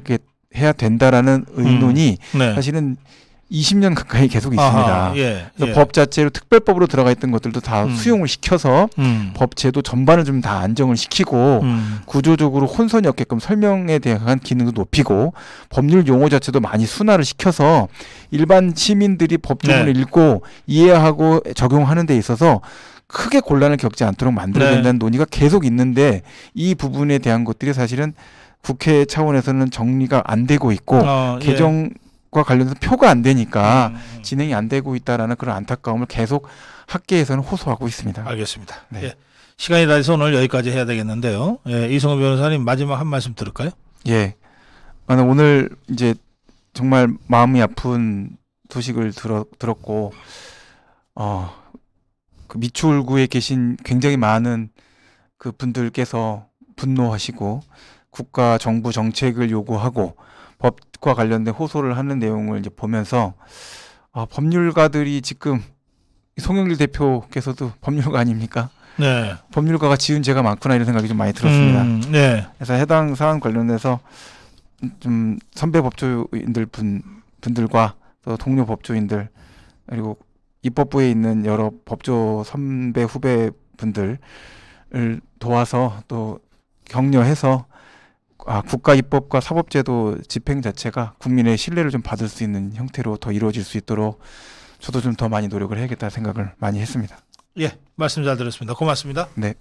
해야 된다라는 음. 의논이 음. 네. 사실은 20년 가까이 계속 있습니다. 아하, 예, 그래서 예. 법 자체로 특별법으로 들어가 있던 것들도 다 음. 수용을 시켜서 음. 법 제도 전반을 좀 다 안정을 시키고 음. 구조적으로 혼선이 없게끔 설명에 대한 기능도 높이고 법률 용어 자체도 많이 순화를 시켜서 일반 시민들이 법조문을 네. 읽고 이해하고 적용하는 데 있어서 크게 곤란을 겪지 않도록 만들어야 된다는 네. 논의가 계속 있는데 이 부분에 대한 것들이 사실은 국회 차원에서는 정리가 안 되고 있고 어, 예. 개정 예. 과 관련해서 표가 안 되니까 음, 음. 진행이 안 되고 있다라는 그런 안타까움을 계속 학계에서는 호소하고 있습니다. 알겠습니다. 네. 예. 시간이 다해서 오늘 여기까지 해야 되겠는데요. 예, 이성우 변호사님 마지막 한 말씀 들을까요? 예. 아, 오늘 이제 정말 마음이 아픈 소식을 들어, 들었고 어, 그 미추홀구에 계신 굉장히 많은 그 분들께서 분노하시고 국가 정부 정책을 요구하고 법과 관련된 호소를 하는 내용을 이제 보면서 아, 법률가들이 지금 송영길 대표께서도 법률가 아닙니까? 네. 법률가가 지은 죄가 많구나 이런 생각이 좀 많이 들었습니다. 음, 네. 그래서 해당 사안 관련해서 좀 선배 법조인들 분 분들과 또 동료 법조인들 그리고 입법부에 있는 여러 법조 선배 후배 분들을 도와서 또 격려해서 아, 국가 입법과 사법제도 집행 자체가 국민의 신뢰를 좀 받을 수 있는 형태로 더 이루어질 수 있도록 저도 좀 더 많이 노력을 해야겠다 생각을 많이 했습니다. 예, 말씀 잘 들었습니다. 고맙습니다. 네.